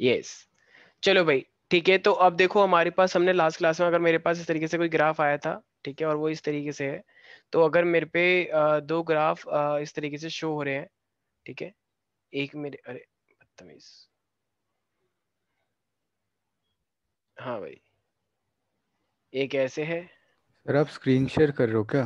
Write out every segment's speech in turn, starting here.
Yes चलो भाई ठीक है तो अब देखो हमारे पास हमने लास्ट क्लास में अगर मेरे पास इस तरीके से कोई ग्राफ आया था ठीक है और वो इस तरीके से है तो अगर मेरे पे दो ग्राफ इस तरीके से शो हो रहे हैं ठीक है एक मेरे अरे बदतमीज हाँ भाई एक ऐसे है सर आप स्क्रीन शेयर कर रहे हो क्या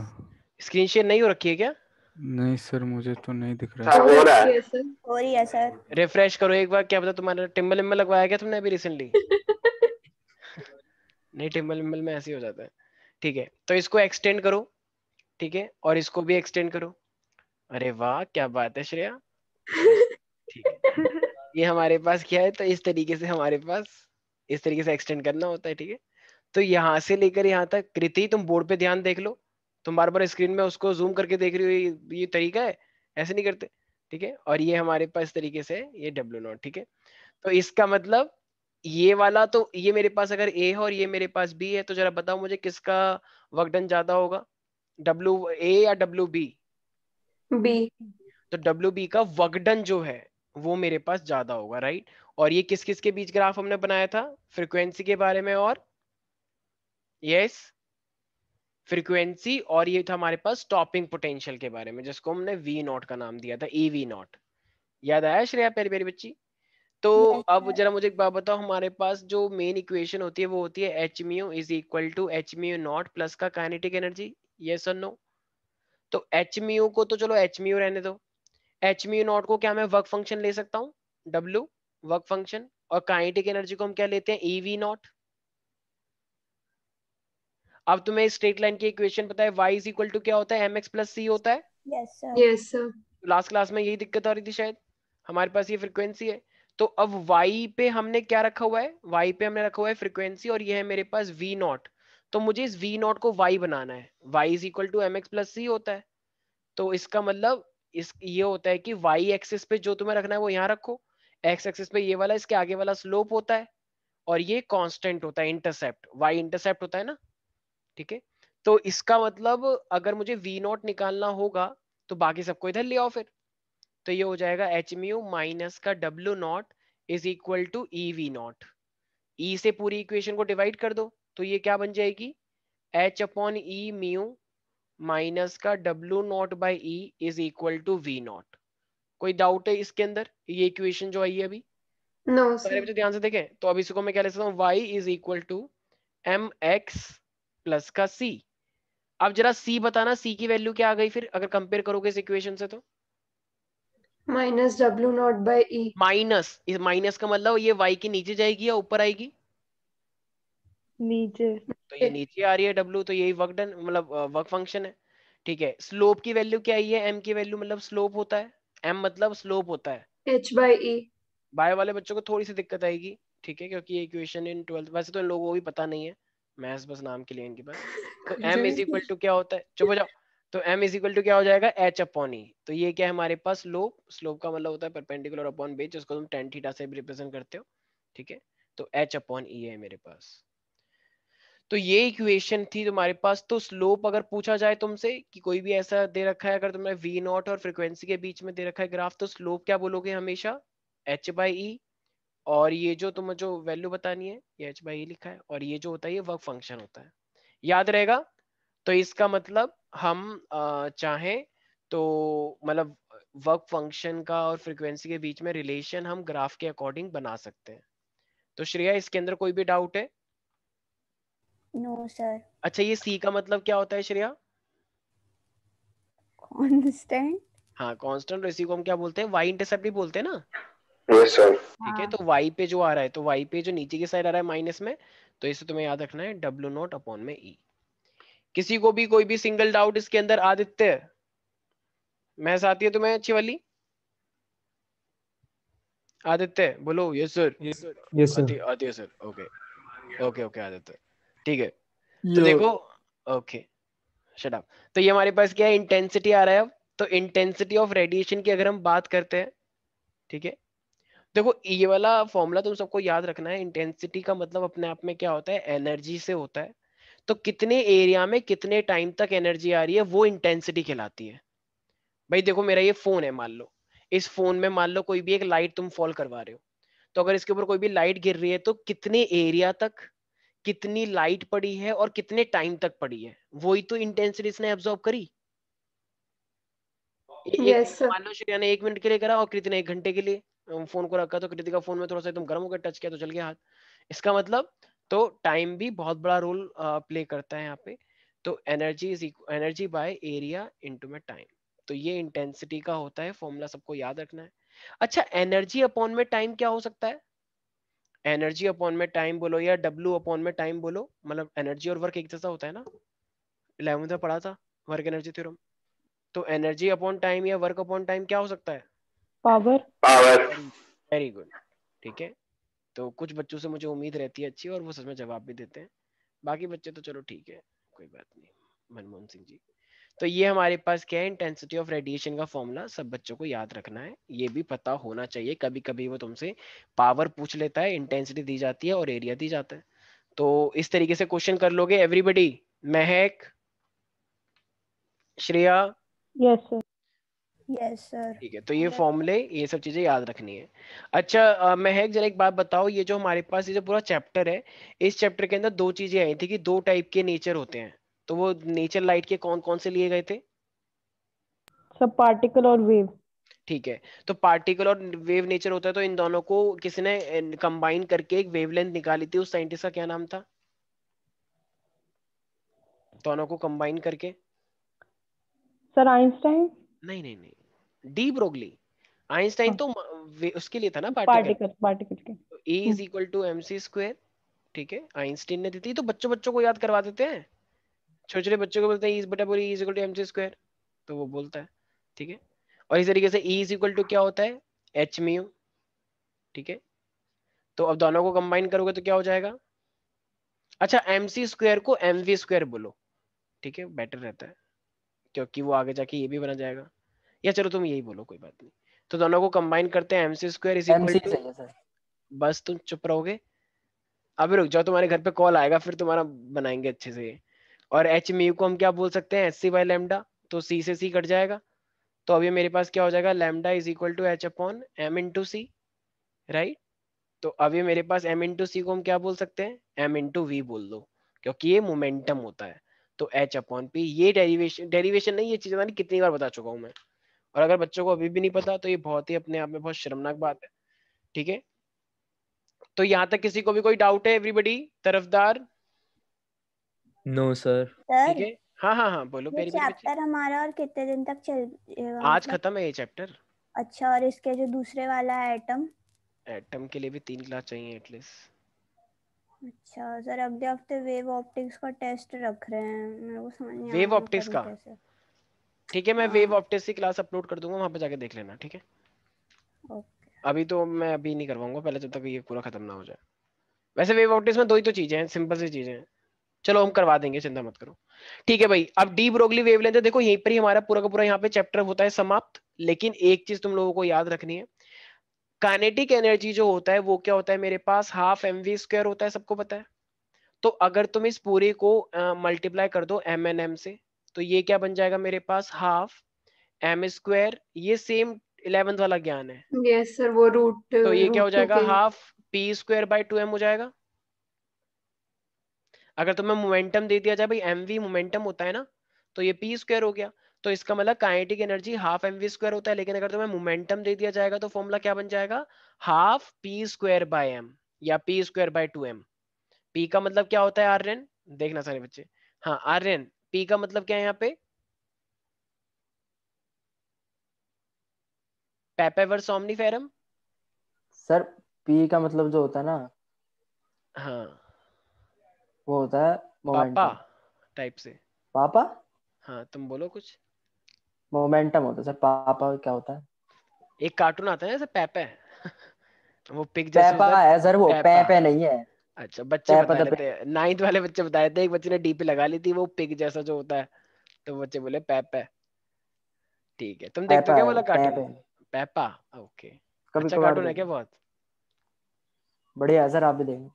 स्क्रीन शेयर नहीं हो रखी है क्या नहीं सर मुझे तो नहीं दिख रहा अच्छा, हो रहा है हो रही है सर रिफ्रेश करो एक बार क्या पता तुम्हारे टिम्बल इम्बल लगवाया गया तुमने अभी रिसेंटली नहीं टिम्बल इम्बल में ऐसे ही हो जाता है ठीक है तो इसको एक्सटेंड करो ठीक है और इसको भी एक्सटेंड करो अरे वाह क्या बात है श्रेया ठीक है ये हमारे पास क्या है तो इस तरीके से हमारे पास इस तरीके से एक्सटेंड करना होता है ठीक है तो यहाँ से लेकर यहाँ तक कृति तुम बोर्ड पे ध्यान देख लो तुम बार बार स्क्रीन में उसको जूम करके देख रही हो ये तरीका है ऐसे नहीं करते ठीक है और ये हमारे पास तरीके से ये डब्ल्यू नॉट ठीक है तो इसका मतलब ये वाला तो ये मेरे पास अगर ए है और ये मेरे पास बी है तो जरा बताओ मुझे किसका वर्कडन ज्यादा होगा डब्ल्यू ए या डब्ल्यू बी बी तो डब्ल्यू बी का वर्कडन जो है वो मेरे पास ज्यादा होगा राइट और ये किस किस के बीच ग्राफ हमने बनाया था फ्रिक्वेंसी के बारे में और यस yes? फ्रीक्वेंसी और ये था हमारे पास टॉपिंग पोटेंशियल के बारे में जिसको हमने वी नॉट का नाम दिया था ई वी नॉट याद आया श्रेया पेरी प्यारी बच्ची तो अब जरा मुझे एक बात बताओ हमारे पास जो मेन इक्वेशन होती है वो होती है H mu is equal to H mu not plus का काइनेटिक एनर्जी ये सर नो तो एच म्यू को तो चलो एच म्यू रहने दो एच म्यू नॉट को क्या मैं वर्क फंक्शन ले सकता हूँ डब्ल्यू वर्क फंक्शन और काइनेटिक एनर्जी को हम क्या लेते हैं ई वी नॉट अब तुम्हें स्ट्रेट लाइन की इक्वेशन पता है वाई इज इक्वल टू क्या होता है एम एक्स प्लस सी होता है लास्ट क्लास तो में यही दिक्कत आ रही थी शायद हमारे पास ये फ्रिक्वेंसी है तो अब y पे हमने क्या रखा हुआ है y पे हमने रखा हुआ है फ्रिक्वेंसी और ये है मेरे पास v नॉट तो मुझे इस v नॉट को y बनाना है y is equal to M X plus C होता है तो इसका मतलब इस ये होता है कि y एक्सिस पे जो तुम्हें रखना है वो यहाँ रखो x एक्सिस पे ये वाला इसके आगे वाला स्लोप होता है और ये कॉन्स्टेंट होता है इंटरसेप्ट y इंटरसेप्ट होता है ना ठीक है तो इसका मतलब अगर मुझे वी नॉट निकालना होगा तो बाकी सबको इधर ले आओ फिर तो ये हो जाएगा एच म्यू माइनस का W not is equal to E V not E e से पूरी इक्वेशन को डिवाइड कर दो तो ये क्या बन जाएगी H upon E mu minus का W not by E is equal to V not कोई डाउट है इसके अंदर ये इक्वेशन जो आई है अभी नो no, तो ध्यान से देखें तो अभी इसको मैं क्या ले सकता हूँ Y is equal to M X plus का सी अब जरा सी बताना सी की वैल्यू क्या आ गई फिर अगर कंपेयर करोगे इस इक्वेशन से तो minus W not by minus इस माइनस का मतलब ये वाई के नीचे जाएगी या ऊपर आएगी नीचे तो ये नीचे आ रही है डब्ल्यू तो यही वर्क डन मतलब वर्क फंक्शन है ठीक है स्लोप की वैल्यू क्या आई है एम की वैल्यू मतलब स्लोप होता है एम मतलब स्लोप होता है एच बाई बाय वाले बच्चों को थोड़ी सी दिक्कत आएगी ठीक है क्योंकि ये इक्वेशन इन ट्वेल्थ वैसे तो इन लोगों को भी पता नहीं है मैथ्स बस नाम के लिए इनके पास तो m इज इक्वल टू क्या होता है चुप हो जाओ तो m इज इक्वल टू क्या हो जाएगा h अपॉन e तो ये क्या है हमारे पास स्लोप स्लोप का मतलब होता है परपेंडिकुलर अपॉन बेस जिसको तुम tan थीटा से भी रिप्रेजेंट करते हो ठीक है तो h अपॉन e है मेरे पास तो ये इक्वेशन थी तुम्हारे पास तो स्लोप अगर पूछा जाए तुमसे कि कोई भी ऐसा दे रखा है अगर तुमने वी नॉट और फ्रीक्वेंसी के बीच में दे रखा है ग्राफ तो स्लोप क्या बोलोगे हमेशा एच बाई ई और ये जो तुम जो वैल्यू बतानी है ये एच बाई e लिखा है और ये जो होता है ये वर्क फंक्शन होता है याद रहेगा तो इसका मतलब हम चाहें तो मतलब वर्क फंक्शन का और फ्रिक्वेंसी के बीच में रिलेशन हम ग्राफ के अकॉर्डिंग बना सकते हैं तो श्रेया इसके अंदर कोई भी डाउट है नो no, सर अच्छा ये सी का मतलब क्या होता है श्रेया कांस्टेंट हाँ कांस्टेंट और तो इसी को हम क्या बोलते हैं वाई इंटरसेप्ट भी बोलते हैं ना ठीक है हाँ। तो वाई पे जो आ रहा है तो वाई पे जो नीचे की साइड आ रहा है माइनस में तो इसे तुम्हें याद रखना है डब्ल्यू नॉट अपॉन में ई e. किसी को भी कोई भी सिंगल डाउट इसके अंदर आदित्य मैं आती है तुम्हें अच्छी वाली आदित्य बोलो yes sir yes sir Aditya sir okay okay okay Aditya ठीक है तो देखो ओके शट अप तो ये हमारे पास क्या है इंटेंसिटी आ रहा है अब तो इंटेंसिटी ऑफ रेडिएशन की अगर हम बात करते हैं ठीक है देखो ये वाला फॉर्मूला तुम सबको याद रखना है इंटेंसिटी का मतलब अपने आप में क्या होता है एनर्जी से होता है तो कितने एरिया में कितने टाइम तक एनर्जी आ रही है वो इंटेंसिटी कहलाती है भाई देखो मेरा ये फोन है मान लो इस फोन में मान लो कोई भी एक लाइट तुम फॉल करवा रहे हो तो अगर इसके ऊपर कोई भी लाइट गिर रही है तो कितने एरिया तक कितनी लाइट पड़ी है और कितने टाइम तक पड़ी है वही तो इंटेंसिटी इसने एब्जॉर्ब करी yes, मान लो श्रिया ने एक मिनट के लिए करा और कितने एक घंटे के लिए फोन को रखा तो कृतिका फोन में थोड़ा सा एकदम गर्म हो गया टच किया तो चल गया हाथ इसका मतलब तो टाइम भी बहुत बड़ा रोल प्ले करता है यहाँ पे तो energy is energy by area into में टाइम तो ये इंटेंसिटी का होता है फॉर्मूला सबको याद रखना है अच्छा एनर्जी अपॉन में टाइम क्या हो सकता है एनर्जी अपॉन में टाइम बोलो या डब्ल्यू अपॉन में टाइम बोलो मतलब एनर्जी और वर्क एक जैसा होता है ना इलेवंथ में पढ़ा था वर्क एनर्जी थ्योरम तो एनर्जी अपॉन टाइम या वर्क अपॉन टाइम क्या हो सकता है पावर पावर वेरी गुड ठीक है तो कुछ बच्चों से मुझे उम्मीद रहती है अच्छी और वो सच में जवाब भी देते हैं बाकी बच्चे तो चलो ठीक है कोई बात नहीं मनमोहन सिंह जी तो ये हमारे पास क्या है इंटेंसिटी ऑफ रेडिएशन का फॉर्मूला सब बच्चों को याद रखना है ये भी पता होना चाहिए कभी कभी वो तुमसे पावर पूछ लेता है इंटेंसिटी दी जाती है और एरिया दी जाता है तो इस तरीके से क्वेश्चन कर लोगे एवरीबडी महक श्रेया यस yes, ठीक है तो ये फॉर्मूले ये सब चीजें याद रखनी है अच्छा महक जरा एक बात बताओ ये जो हमारे पास ये जो पूरा चैप्टर है इस चैप्टर के अंदर दो चीजें आई थी कि दो टाइप के नेचर होते हैं तो वो नेचर लाइट के कौन कौन से लिए गए थे सब पार्टिकल और वेव ठीक है तो पार्टिकल और वेव नेचर होता है तो इन दोनों को किसी ने कंबाइन करके एक वेव निकाली थी उस साइंटिस्ट का क्या नाम था दोनों को कंबाइन करके सर आइंस्टाइन नहीं नहीं नहीं डी ब्रोगली आइंस्टाइन तो उसके लिए था ना पार्टिकल पार्टिकल के A is equal to M C square ठीक है आइंस्टीन ने दी थी तो बच्चों बच्चों को याद करवा देते हैं छोटे छोटे बच्चों को बोलते हैं इज बटा बोली is equal to M C square तो वो बोलता है ठीक है और इस तरीके से ई इज इक्वल टू क्या होता है एच मी यू ठीक है तो अब दोनों को कंबाइन करोगे तो क्या हो जाएगा अच्छा एम सी स्क्वेयर को एम वी स्क्वेयर बोलो ठीक है बेटर रहता है क्योंकि वो आगे जाके ये भी बना जाएगा या चलो तुम यही बोलो कोई बात नहीं तो दोनों को कंबाइन करते हैं MC square is equal to बस तुम चुप रहोगे अभी रुक जाओ तुम्हारे घर पे कॉल आएगा फिर तुम्हारा बनाएंगे अच्छे से और एच म्यू को हम क्या बोल सकते हैं एच सी बाई लेमडा तो सी से सी कट जाएगा तो अभी मेरे पास क्या हो जाएगा lambda is equal to H upon M two C right तो अभी मेरे पास एम इन टू सी को हम क्या बोल सकते हैं एम इन टू वी बोल दो क्योंकि ये मोमेंटम होता है तो एच अपॉन पी ये डेरिवेशन डेरिवेशन नहीं ये चीज मैंने कितनी बार बता चुका हूँ मैं और अगर बच्चों को अभी भी नहीं पता तो ये बहुत ही अपने आप में बहुत शर्मनाक बात है ठीक है तो यहाँ तक किसी को भी कोई डाउट है एवरीबडी तरफदार नो सर ठीक है हाँ हाँ हाँ बोलो मेरी चैप्टर हमारा और कितने दिन तक चल आज खत्म है ये चैप्टर अच्छा और इसके जो दूसरे वाला है एटम एटम के लिए भी तीन क्लास चाहिए एटलीस्ट अच्छा सर अगले हफ्ते वेव ऑप्टिक्स का टेस्ट रख रहे हैं मेरे को समझ नहीं वेव ऑप्टिक्स का ठीक है मैं वेव हाँ। ऑप्टिक्स की क्लास अपलोड कर दूंगा वहां पे जाके देख लेना ठीक है ओके अभी तो मैं अभी नहीं करवाऊंगा पहले जब तक ये पूरा खत्म ना हो जाए वैसे वेव ऑप्टिक्स में दो ही तो चीजें हैं सिंपल सी चीजें हैं चलो हम करवा देंगे चिंता मत करो ठीक है भाई अब डी ब्रोगली वेवलेंथ है देखो यहीं पर ही हमारा पूरा का पूरा यहाँ पे चैप्टर होता है समाप्त लेकिन एक चीज तुम लोगों को याद रखनी है काइनेटिक एनर्जी जो होता है वो क्या होता है मेरे पास हाफ एम वी स्क्वायर होता है सबको पता है तो अगर तुम इस पूरे को मल्टीप्लाई uh, कर दो एम एन एम से तो ये क्या बन जाएगा मेरे पास हाफ एम स्क्वायर ये सेम इलेवेंथ वाला ज्ञान है यस yes, सर वो रूट तो ये क्या हो जाएगा half P square by two M हो जाएगा अगर तुम्हें मोमेंटम दे दिया जाए भाई एम वी मोमेंटम होता है ना तो ये पी स्क्वायर हो गया तो इसका मतलब kinetic energy half M V square होता है लेकिन अगर तुम्हें मोमेंटम दे दिया जाएगा तो फॉर्मूला क्या बन जाएगा half P square by M या P square by two M P का मतलब क्या होता है आर्यन देखना सारे बच्चे हाँ आर्यन पी का मतलब क्या है यहाँ पे पेपेवर सोमनीफेरम सर पी का मतलब जो होता है ना हाँ वो होता है पापा टाइप से पापा हाँ तुम बोलो कुछ मोमेंटम होता है सर पापा क्या होता है एक कार्टून आता है जैसे पेपे वो पिक जैसे पेपा है सर वो पेपे नहीं है अच्छा बच्चे बता तो देते हैं नाइन्थ वाले बच्चे बता बताए थे एक बच्चे ने डीपी लगा ली थी वो पिक जैसा जो होता है तो बच्चे बोले पेपे ठीक है तुम देखते हो क्या बोला कार्टून पेपा ओके अच्छा कार्टून है क्या बहुत बढ़िया सर आप भी देखेंगे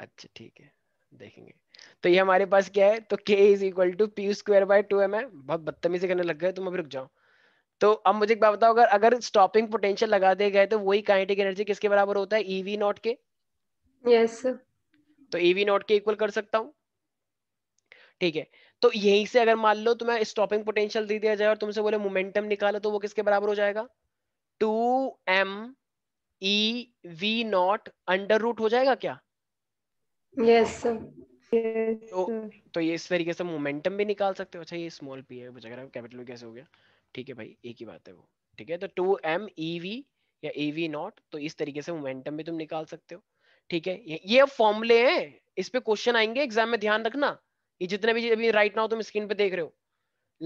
अच्छा ठीक है देखेंगे तो ये हमारे पास क्या है तो K is equal to P square by two M है बहुत बदतमीजी करने लग गए तुम तो अभी रुक जाओ तो अब मुझे एक बात बताओ अगर अगर स्टॉपिंग पोटेंशियल लगा दिए गए तो वही काइनेटिक एनर्जी किसके बराबर होता है EV e naught K yes तो EV e naught K equal कर सकता हूँ ठीक है तो यहीं से अगर मान लो तुम्हें स्टॉपिंग पोटेंशियल दे दिया जाए और तुमसे बोले मोमेंटम निकालो तो वो किसके बराबर हो जाएगा two M E V naught under root हो जाएगा क्या यस yes. तो तो ये इस तरीके से मोमेंटम भी निकाल सकते हो अच्छा ये स्मॉल पी है बचा करा कैपिटल में कैसे हो गया ठीक है भाई एक ही बात है वो ठीक है तो टू एम ई वी या ए वी नॉट तो इस तरीके से मोमेंटम भी तुम निकाल सकते हो ठीक है ये, ये फॉर्मूले हैं इस पे क्वेश्चन आएंगे एग्जाम में ध्यान रखना ये जितने भी अभी राइट नाउ तुम स्क्रीन पे देख रहे हो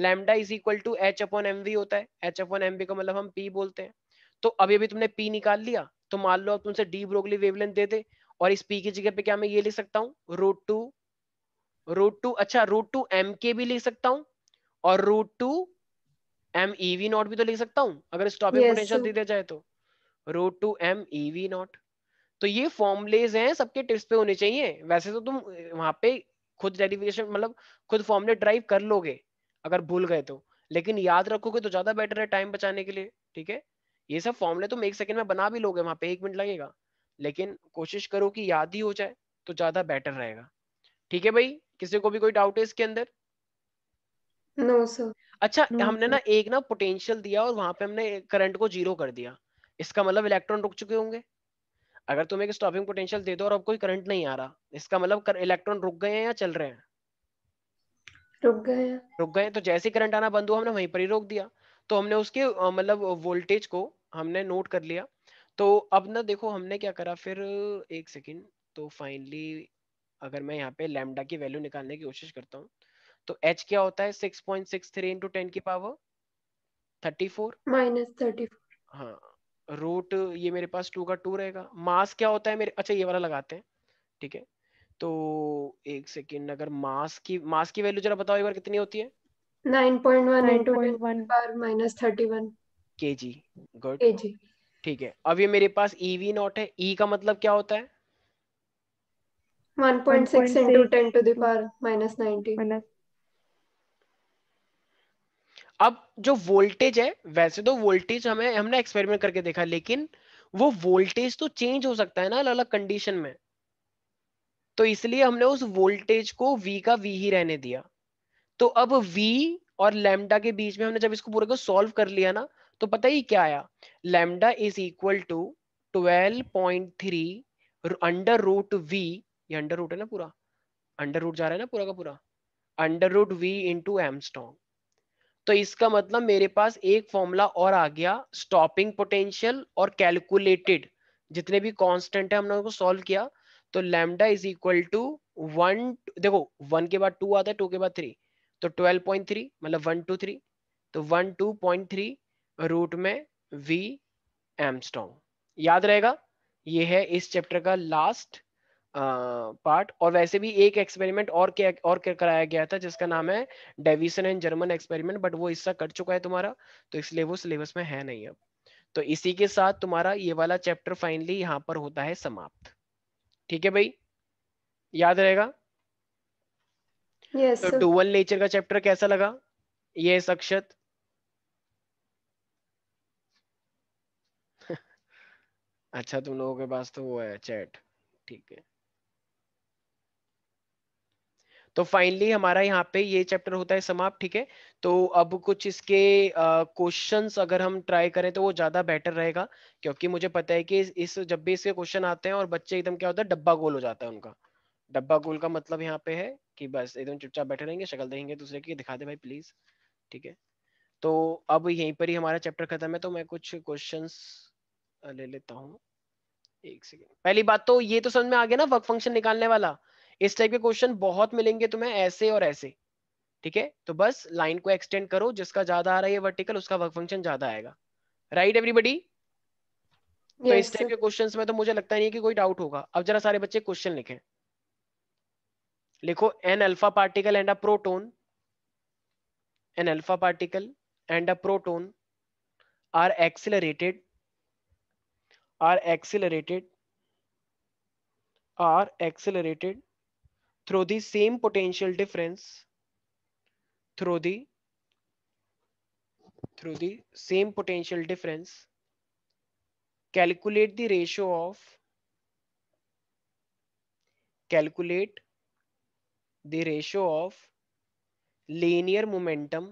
lambda is equal to H upon M V होता है एच अपॉन एम वी का मतलब हम पी बोलते हैं तो अभी अभी तुमने पी निकाल लिया तो मान लो अब तुमसे डी ब्रोगली वेवलेंथ दे दे और इस पी की जगह पे क्या मैं ये ले सकता हूँ रूट टू रूट टू अच्छा रूट टू एम के भी लिख सकता हूँ और root two M EV naught भी तो लिख सकता हूँ अगर स्टॉपिंग पोटेंशियल दे दिया जाए तो root two M EV naught तो ये फॉर्मुलेज हैं सबके टिप्स पे होने चाहिए वैसे तो तुम वहां पे खुद डेरिवेशन मतलब खुद फॉर्मुले ड्राइव कर लोगे अगर भूल गए तो लेकिन याद रखोगे तो ज्यादा बेटर है टाइम बचाने के लिए ठीक है ये सब फॉर्मुले तुम एक सेकंड में बना भी लोगे वहां पे एक मिनट लगेगा लेकिन कोशिश करो कि याद ही हो जाए तो ज्यादा बेटर रहेगा ठीक है भाई किसी को भी कोई डाउट है इसके अंदर नो no, सर अच्छा no, हमने ना एक ना पोटेंशियल दिया और वहां पे हमने करंट को जीरो कर दिया इसका मतलब इलेक्ट्रॉन रुक चुके होंगे अगर तुम एक स्टॉपिंग पोटेंशियल दे दो और अब कोई करंट नहीं आ रहा इसका मतलब इलेक्ट्रॉन रुक गए हैं या चल रहे हैं रुक गए रुक गए तो जैसे करंट आना बंद हुआ हमने वहीं पर ही रोक दिया तो हमने उसके मतलब वोल्टेज को हमने नोट कर लिया तो अब ना देखो हमने क्या करा फिर एक सेकेंड तो फाइनली अगर मैं यहाँ पे लैमडा की वैल्यू निकालने की कोशिश करता हूँ तो एच क्या होता है six point six three into ten की power thirty four minus thirty four हाँ रूट ये मेरे पास टू का टू रहेगा मास क्या होता है मेरे अच्छा ये वाला लगाते हैं ठीक है तो एक सेकेंड अगर मास की मास की वैल्यू जरा बताओ एक बार कितनी होती है ठीक है अब ये मेरे पास ईवी e नॉट है e का मतलब क्या होता है अब जो वोल्टेज है वैसे तो वोल्टेज हमें हमने एक्सपेरिमेंट करके देखा लेकिन वो वोल्टेज तो चेंज हो सकता है ना अलग अलग कंडीशन में तो इसलिए हमने उस वोल्टेज को v का v ही रहने दिया तो अब v और लैम्डा के बीच में हमने जब इसको पूरे को सॉल्व कर लिया ना तो पता ही क्या आया lambda is equal to 12.3 under root V ये अंडर रूट है ना पूरा अंडर रूट जा रहा है ना पूरा का पूरा under root V into angstrom तो इसका मतलब मेरे पास एक फॉर्मूला और आ गया स्टॉपिंग पोटेंशियल और कैलकुलेटेड जितने भी कांस्टेंट है हमने उनको सॉल्व किया तो lambda is equal to one देखो वन के बाद टू आता है टू के बाद थ्री तो ट्वेल्व पॉइंट थ्री मतलब वन टू थ्री तो one two point three root में वी एमस्टोंग याद रहेगा ये है इस चैप्टर का लास्ट पार्ट और वैसे भी एक एक्सपेरिमेंट और क्या और क्या कराया गया था जिसका नाम है Davisson and Germer experiment but वो हिस्सा कट चुका है तुम्हारा तो इसलिए वो सिलेबस में है नहीं अब तो इसी के साथ तुम्हारा ये वाला चैप्टर फाइनली यहाँ पर होता है समाप्त ठीक है भाई याद रहेगा yes, तो डुअल नेचर का चैप्टर कैसा लगा ये अक्षत अच्छा तुम लोगों के पास तो वो है चैट ठीक है तो फाइनली हमारा यहाँ पे ये चैप्टर होता है समाप्त ठीक है तो अब कुछ इसके क्वेश्चन uh, अगर हम ट्राई करें तो वो ज़्यादा बेटर रहेगा क्योंकि मुझे पता है कि इस, इस जब भी इसके क्वेश्चन आते हैं और बच्चे एकदम क्या होता है डब्बा गोल हो जाता है उनका डब्बा गोल का मतलब यहाँ पे है कि बस एकदम चुपचाप बैठे रहेंगे शक्ल देंगे दूसरे की दिखा दे भाई प्लीज ठीक है तो अब यहीं पर ही हमारा चैप्टर खत्म है तो मैं कुछ क्वेश्चन ले लेता हूँ एक सेकेंड पहली बात तो ये तो समझ में आ गया ना वर्क फंक्शन निकालने वाला इस टाइप के क्वेश्चन बहुत मिलेंगे तुम्हें ऐसे और ऐसे ठीक है तो बस लाइन को एक्सटेंड करो जिसका ज्यादा आ रहा है वर्टिकल उसका वर्क फंक्शन ज्यादा आएगा राइट एवरीबडी तो इस टाइप के क्वेश्चन में तो मुझे लगता नहीं है कि कोई डाउट होगा अब जरा सारे बच्चे क्वेश्चन लिखे लिखो an alpha particle and a proton an alpha particle and a proton are accelerated are accelerated are accelerated through the same potential difference through the through the same potential difference calculate the ratio of calculate the ratio of linear momentum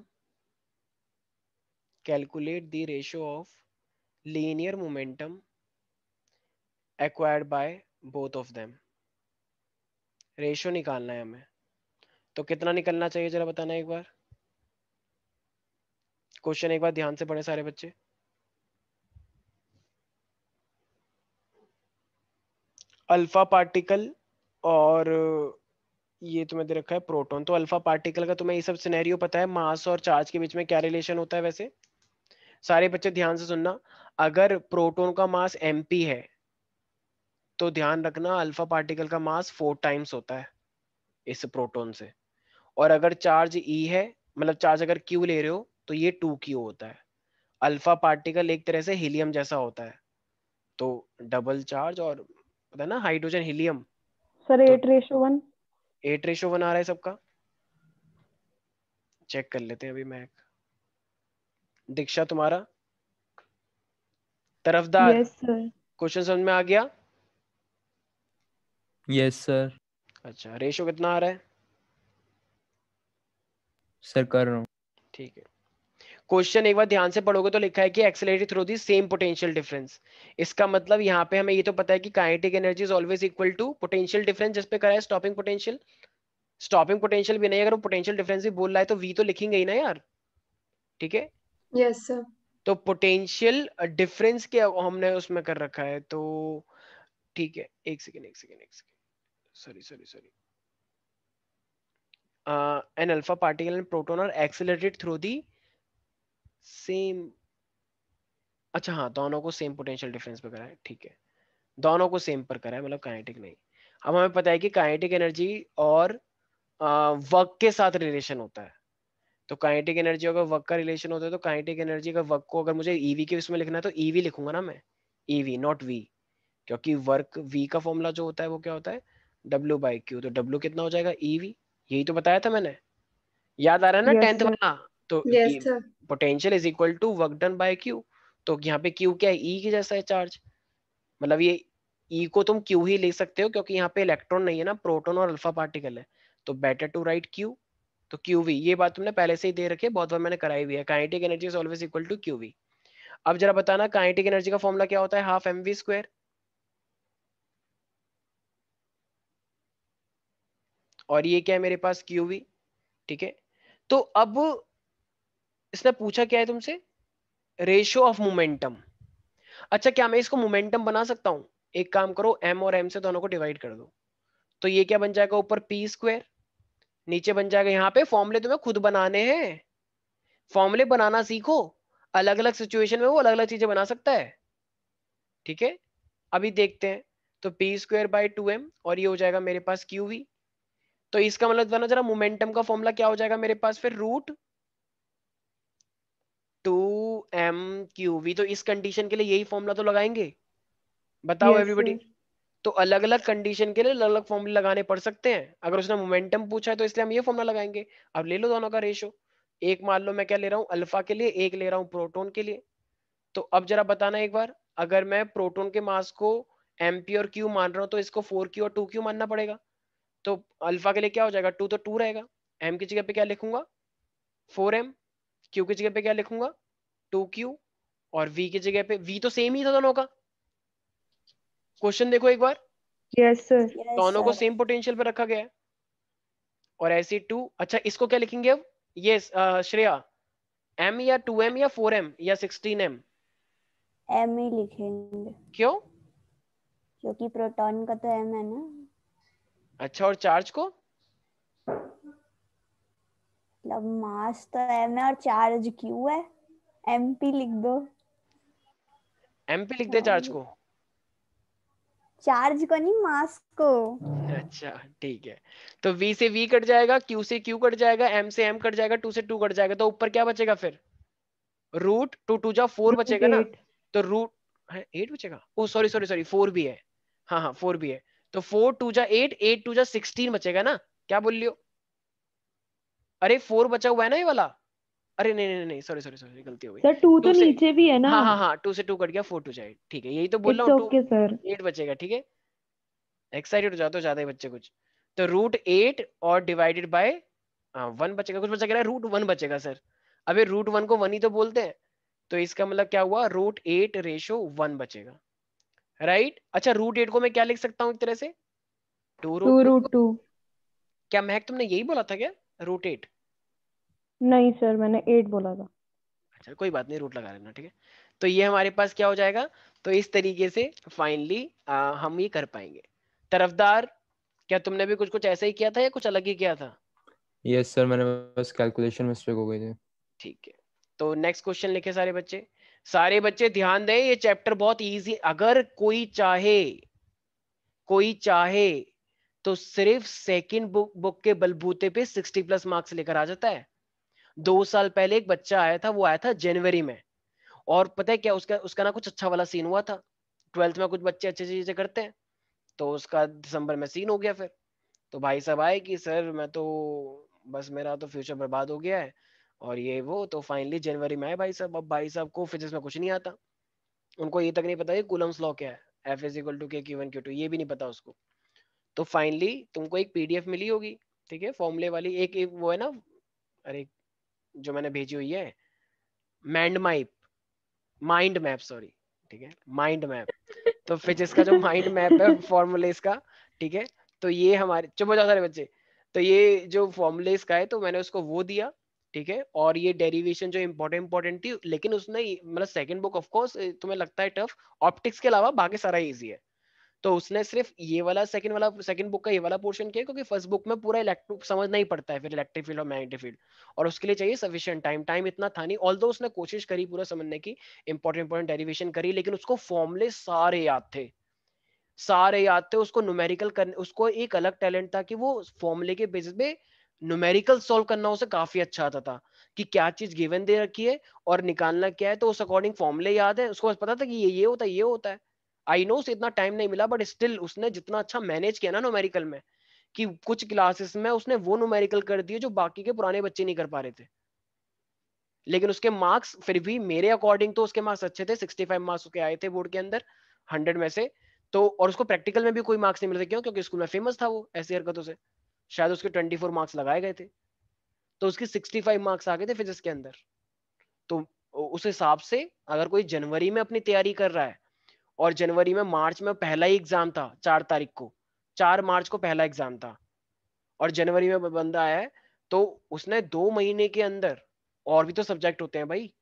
calculate the ratio of linear momentum acquired by both of them ratio निकालना है हमें तो कितना निकलना चाहिए जरा बताना एक बार क्वेश्चन एक बार ध्यान से पढ़े सारे बच्चे अल्फा पार्टिकल और ये तुम्हें दे रखा है प्रोटॉन तो अल्फा पार्टिकल का तुम्हें ये सब सिनेरियो पता है मास और चार्ज के बीच में क्या रिलेशन होता है वैसे सारे बच्चे ध्यान से सुनना अगर प्रोटॉन का मास एम है तो ध्यान रखना अल्फा पार्टिकल का मास फोर टाइम्स होता है इस प्रोटोन से और अगर चार्ज ई e है मतलब चार्ज अगर क्यू ले रहे हो तो ये टू क्यू होता है अल्फा पार्टिकल एक तरह से हीलियम जैसा होता है तो डबल चार्ज और पता है ना हाइड्रोजन हीलियम सर एट तो, ratio one eight ratio one आ रहा है सबका चेक कर लेते हैं अभी मैं दीक्षा तुम्हारा तरफदार क्वेश्चन yes, समझ में आ गया यस सर अच्छा रेशो कितना आ रहा है सर कर रहा हूँ ठीक है क्वेश्चन एक बार ध्यान से पढ़ोगे तो लिखा है कि accelerated through the same potential difference इसका मतलब यहाँ पे हमें ये तो पता है कि kinetic energy is always equal to potential difference जिस पे करा है स्टॉपिंग पोटेंशियल स्टॉपिंग पोटेंशियल भी नहीं अगर वो पोटेंशियल डिफरेंस भी बोल रहा है तो वी तो लिखेंगे ही ना यार ठीक है यस सर तो पोटेंशियल डिफरेंस uh, के हमने उसमें कर रखा है तो ठीक है एक सेकेंड एक सेकेंड एक second sorry, sorry, sorry. Uh, an alpha particle and proton are accelerated through the same अच्छा हाँ दोनों को सेम पोटेंशियल डिफरेंस पर करा है ठीक है दोनों को सेम पर करा है मतलब काइनेटिक नहीं अब हमें पता है कि काइनेटिक एनर्जी और वर्क uh, के साथ रिलेशन होता है तो काइनेटिक एनर्जी अगर वर्क का रिलेशन होता है तो काइनेटिक एनर्जी का वर्क को अगर मुझे ईवी e के उसमें लिखना है तो ईवी e लिखूंगा ना मैं ईवी नॉट वी क्योंकि वर्क वी का फॉर्मूला जो होता है वो क्या होता है W बाई क्यू तो W कितना हो जाएगा EV यही तो बताया था मैंने याद आ रहा है ना टेंथ yes, वाला तो potential is equal to work done by Q तो यहाँ पे क्यू क्या है ई e के जैसा है चार्ज मतलब ये ई e को तुम क्यू ही ले सकते हो क्योंकि यहाँ पे इलेक्ट्रॉन नहीं है ना प्रोटोन और अल्फा पार्टिकल है तो बेटर टू राइट क्यू तो क्यू वी ये बात तुमने पहले से ही दे रखी है बहुत बार मैंने कराई हुई है kinetic energy is always equal to Q V अब जरा बताना काइनेटिक एनर्जी का फॉर्मूला क्या होता है हाफ एम वी स्क्वायर और ये क्या है मेरे पास क्यू वी ठीक है तो अब इसने पूछा क्या है तुमसे रेशियो ऑफ मोमेंटम अच्छा क्या मैं इसको मोमेंटम बना सकता हूं एक काम करो एम और एम से दोनों को डिवाइड कर दो तो ये क्या बन जाएगा ऊपर पी स्क्वायर नीचे बन जाएगा यहाँ पे फॉर्मुले तुम्हें खुद बनाने हैं फॉर्मुले बनाना सीखो अलग अलग सिचुएशन में वो अलग अलग चीजें बना सकता है ठीक है अभी देखते हैं तो P square by two M और ये हो जाएगा मेरे पास क्यू वी तो इसका मतलब बना जरा मोमेंटम का फॉर्मूला क्या हो जाएगा मेरे पास फिर root two M Q V तो इस कंडीशन के लिए यही फॉर्मूला तो लगाएंगे बताओ एवरीबडी yes, तो अलग अलग कंडीशन के लिए अलग अलग फॉर्मूले लगाने पड़ सकते हैं अगर उसने मोमेंटम पूछा है तो इसलिए हम ये फॉर्मूला लगाएंगे अब ले लो दोनों का रेशो एक मान लो मैं क्या ले रहा हूँ अल्फा के लिए एक ले रहा हूँ प्रोटोन के लिए तो अब जरा बताना एक बार अगर मैं प्रोटोन के मास को एम पी और क्यू मान रहा हूँ तो इसको फोर क्यू और टू क्यू मानना पड़ेगा तो अल्फा के लिए क्या हो जाएगा टू तो टू रहेगा एम की जगह पे क्या लिखूंगा फोर एम क्यू की जगह पे क्या लिखूंगा टू क्यू और वी की जगह पे वी तो सेम ही था दोनों का क्वेश्चन देखो एक बार यस yes, सर दोनों को सेम पोटेंशियल पे रखा गया है और ऐसे टू अच्छा इसको क्या लिखेंगे अब यस श्रेया एम या टू एम या फोर एम या सिक्सटीन एम एम ही लिखेंगे क्यों क्योंकि प्रोटॉन का तो एम है ना अच्छा और चार्ज को मतलब मास तो एम है और चार्ज क्यू है एमपी लिख दो एमपी लिख दे चार्ज को चार्ज को नहीं मास को अच्छा ठीक है तो वी से वी कट जाएगा क्यू से क्यू कट जाएगा एम से एम कट जाएगा टू से टू कट जाएगा तो ऊपर क्या बचेगा फिर रूट टू टू जा फोर बचेगा ना तो रूट एट बचेगा oh sorry sorry sorry four भी है हाँ हाँ फोर भी है तो फोर टू जा एट एट टू जा सिक्सटीन बचेगा ना क्या बोल लियो अरे फोर बचा हुआ है ना ये वाला अरे नहीं नहीं नहीं सॉरी सॉरी सॉरी गलती हो गई सर टू तो नीचे भी है ना हाँ हाँ हाँ टू से टू कट गया फोर टू जाए ठीक है यही तो बोल रहा हूँ एट बचेगा ठीक है एक्साइटेड हो जाते हो ज्यादा ही बच्चे कुछ तो रूट एट और डिवाइडेड बाय वन बचेगा कुछ बच्चा कह रहा है रूट वन बचेगा सर अभी रूट वन को वन ही तो बोलते हैं तो इसका मतलब क्या हुआ रूट एट रेशो वन बचेगा राइट right? अच्छा रूट एट को मैं क्या लिख सकता हूँ एक तरह से टू रूट टू क्या महक तुमने यही बोला था क्या रूट एट नहीं सर मैंने एट बोला था अच्छा कोई बात नहीं रूट लगा लेना ठीक है तो ये हमारे पास क्या हो जाएगा तो इस तरीके से फाइनली हम ये कर पाएंगे तरफदार क्या तुमने भी कुछ कुछ ऐसा ही किया था या कुछ अलग ही किया था यस yes, सर मैंने बस कैलकुलेशन मिस्टेक हो गई थी ठीक है तो नेक्स्ट क्वेश्चन लिखे सारे बच्चे सारे बच्चे ध्यान दें ये चैप्टर बहुत इजी अगर कोई चाहे कोई चाहे तो सिर्फ सेकंड बुक बुक के बलबूते पे 60 प्लस मार्क्स लेकर आ जाता है दो साल पहले एक बच्चा आया था वो आया था जनवरी में और पता है क्या उसका उसका ना कुछ अच्छा वाला सीन हुआ था ट्वेल्थ में कुछ बच्चे अच्छी चीजें करते हैं तो उसका दिसंबर में सीन हो गया फिर तो भाई साहब आए कि सर मैं तो बस मेरा तो फ्यूचर बर्बाद हो गया है और ये वो तो फाइनली जनवरी में आए भाई साहब अब भाई साहब को फिजिक्स में कुछ नहीं आता उनको ये तक नहीं पता कुलम्स लॉ क्या है F is equal to K Q one Q two ये भी नहीं पता उसको तो फाइनली तुमको एक पीडीएफ मिली होगी ठीक है फॉर्मूले वाली एक, एक वो है ना अरे जो मैंने भेजी हुई है mind map mind map sorry ठीक है माइंड मैप तो फिजिक्स का जो माइंड मैप है फॉर्मूलेस का ठीक है तो ये हमारे चुप हो जाओ सारे बच्चे तो ये जो फॉर्मूलेस का है तो मैंने उसको वो दिया ठीक है और ये डेरिवेशन जो इम्पोर्टेंट इम्पोर्टेंट थी लेकिन उसने मतलब सेकंड बुक ऑफ कोर्स तुम्हें लगता है टफ ऑप्टिक्स के अलावा बाकी सारा इजी है तो उसने सिर्फ ये वाला सेकंड वाला सेकंड बुक का ये वाला पोर्शन किया क्योंकि फर्स्ट बुक में पूरा इलेक्ट्रिक समझ नहीं पड़ता है फिर इलेक्ट्रिक फील्ड और मैग्नेटिक फील्ड और उसके लिए चाहिए सफिशिएंट टाइम टाइम इतना था नहीं ऑल उसने कोशिश करी पूरा समझने की इंपॉर्टेंट इंपॉर्टेंट डेरिवेशन करी लेकिन उसको फॉर्मुले सारे याद थे सारे याद थे उसको न्यूमेरिकल करने उसको एक अलग टैलेंट था कि वो फॉर्मुले के बेसिस पे न्यूमेरिकल सॉल्व करना उसे काफी अच्छा आता था कि क्या चीज गिवन दे रखी है और निकालना क्या है तो उस अकॉर्डिंग फॉर्मूले याद है उसको पता था कि ये ये होता है ये होता है आई नो उसे इतना टाइम नहीं मिला बट स्टिल उसने जितना अच्छा मैनेज किया ना न्यूमेरिकल में कि कुछ क्लासेस में उसने वो न्यूमेरिकल कर दिए जो बाकी के पुराने बच्चे नहीं कर पा रहे थे लेकिन उसके मार्क्स फिर भी मेरे अकॉर्डिंग तो उसके मार्क्स अच्छे थे 65 मार्क्स उसके आए थे बोर्ड के अंदर 100 में से तो और उसको प्रैक्टिकल में भी कोई मार्क्स नहीं मिलते क्यों क्योंकि स्कूल में फेमस था वो ऐसी हरकतों से शायद उसके 24 मार्क्स लगाए गए थे तो उसके 65 मार्क्स आ गए थे फिजिक्स के अंदर तो उस हिसाब से अगर कोई जनवरी में अपनी तैयारी कर रहा है और जनवरी में मार्च में पहला ही एग्जाम था चार तारीख को चार मार्च को पहला एग्जाम था और जनवरी में बंदा आया है तो उसने दो महीने के अंदर और भी तो सब्जेक्ट होते हैं भाई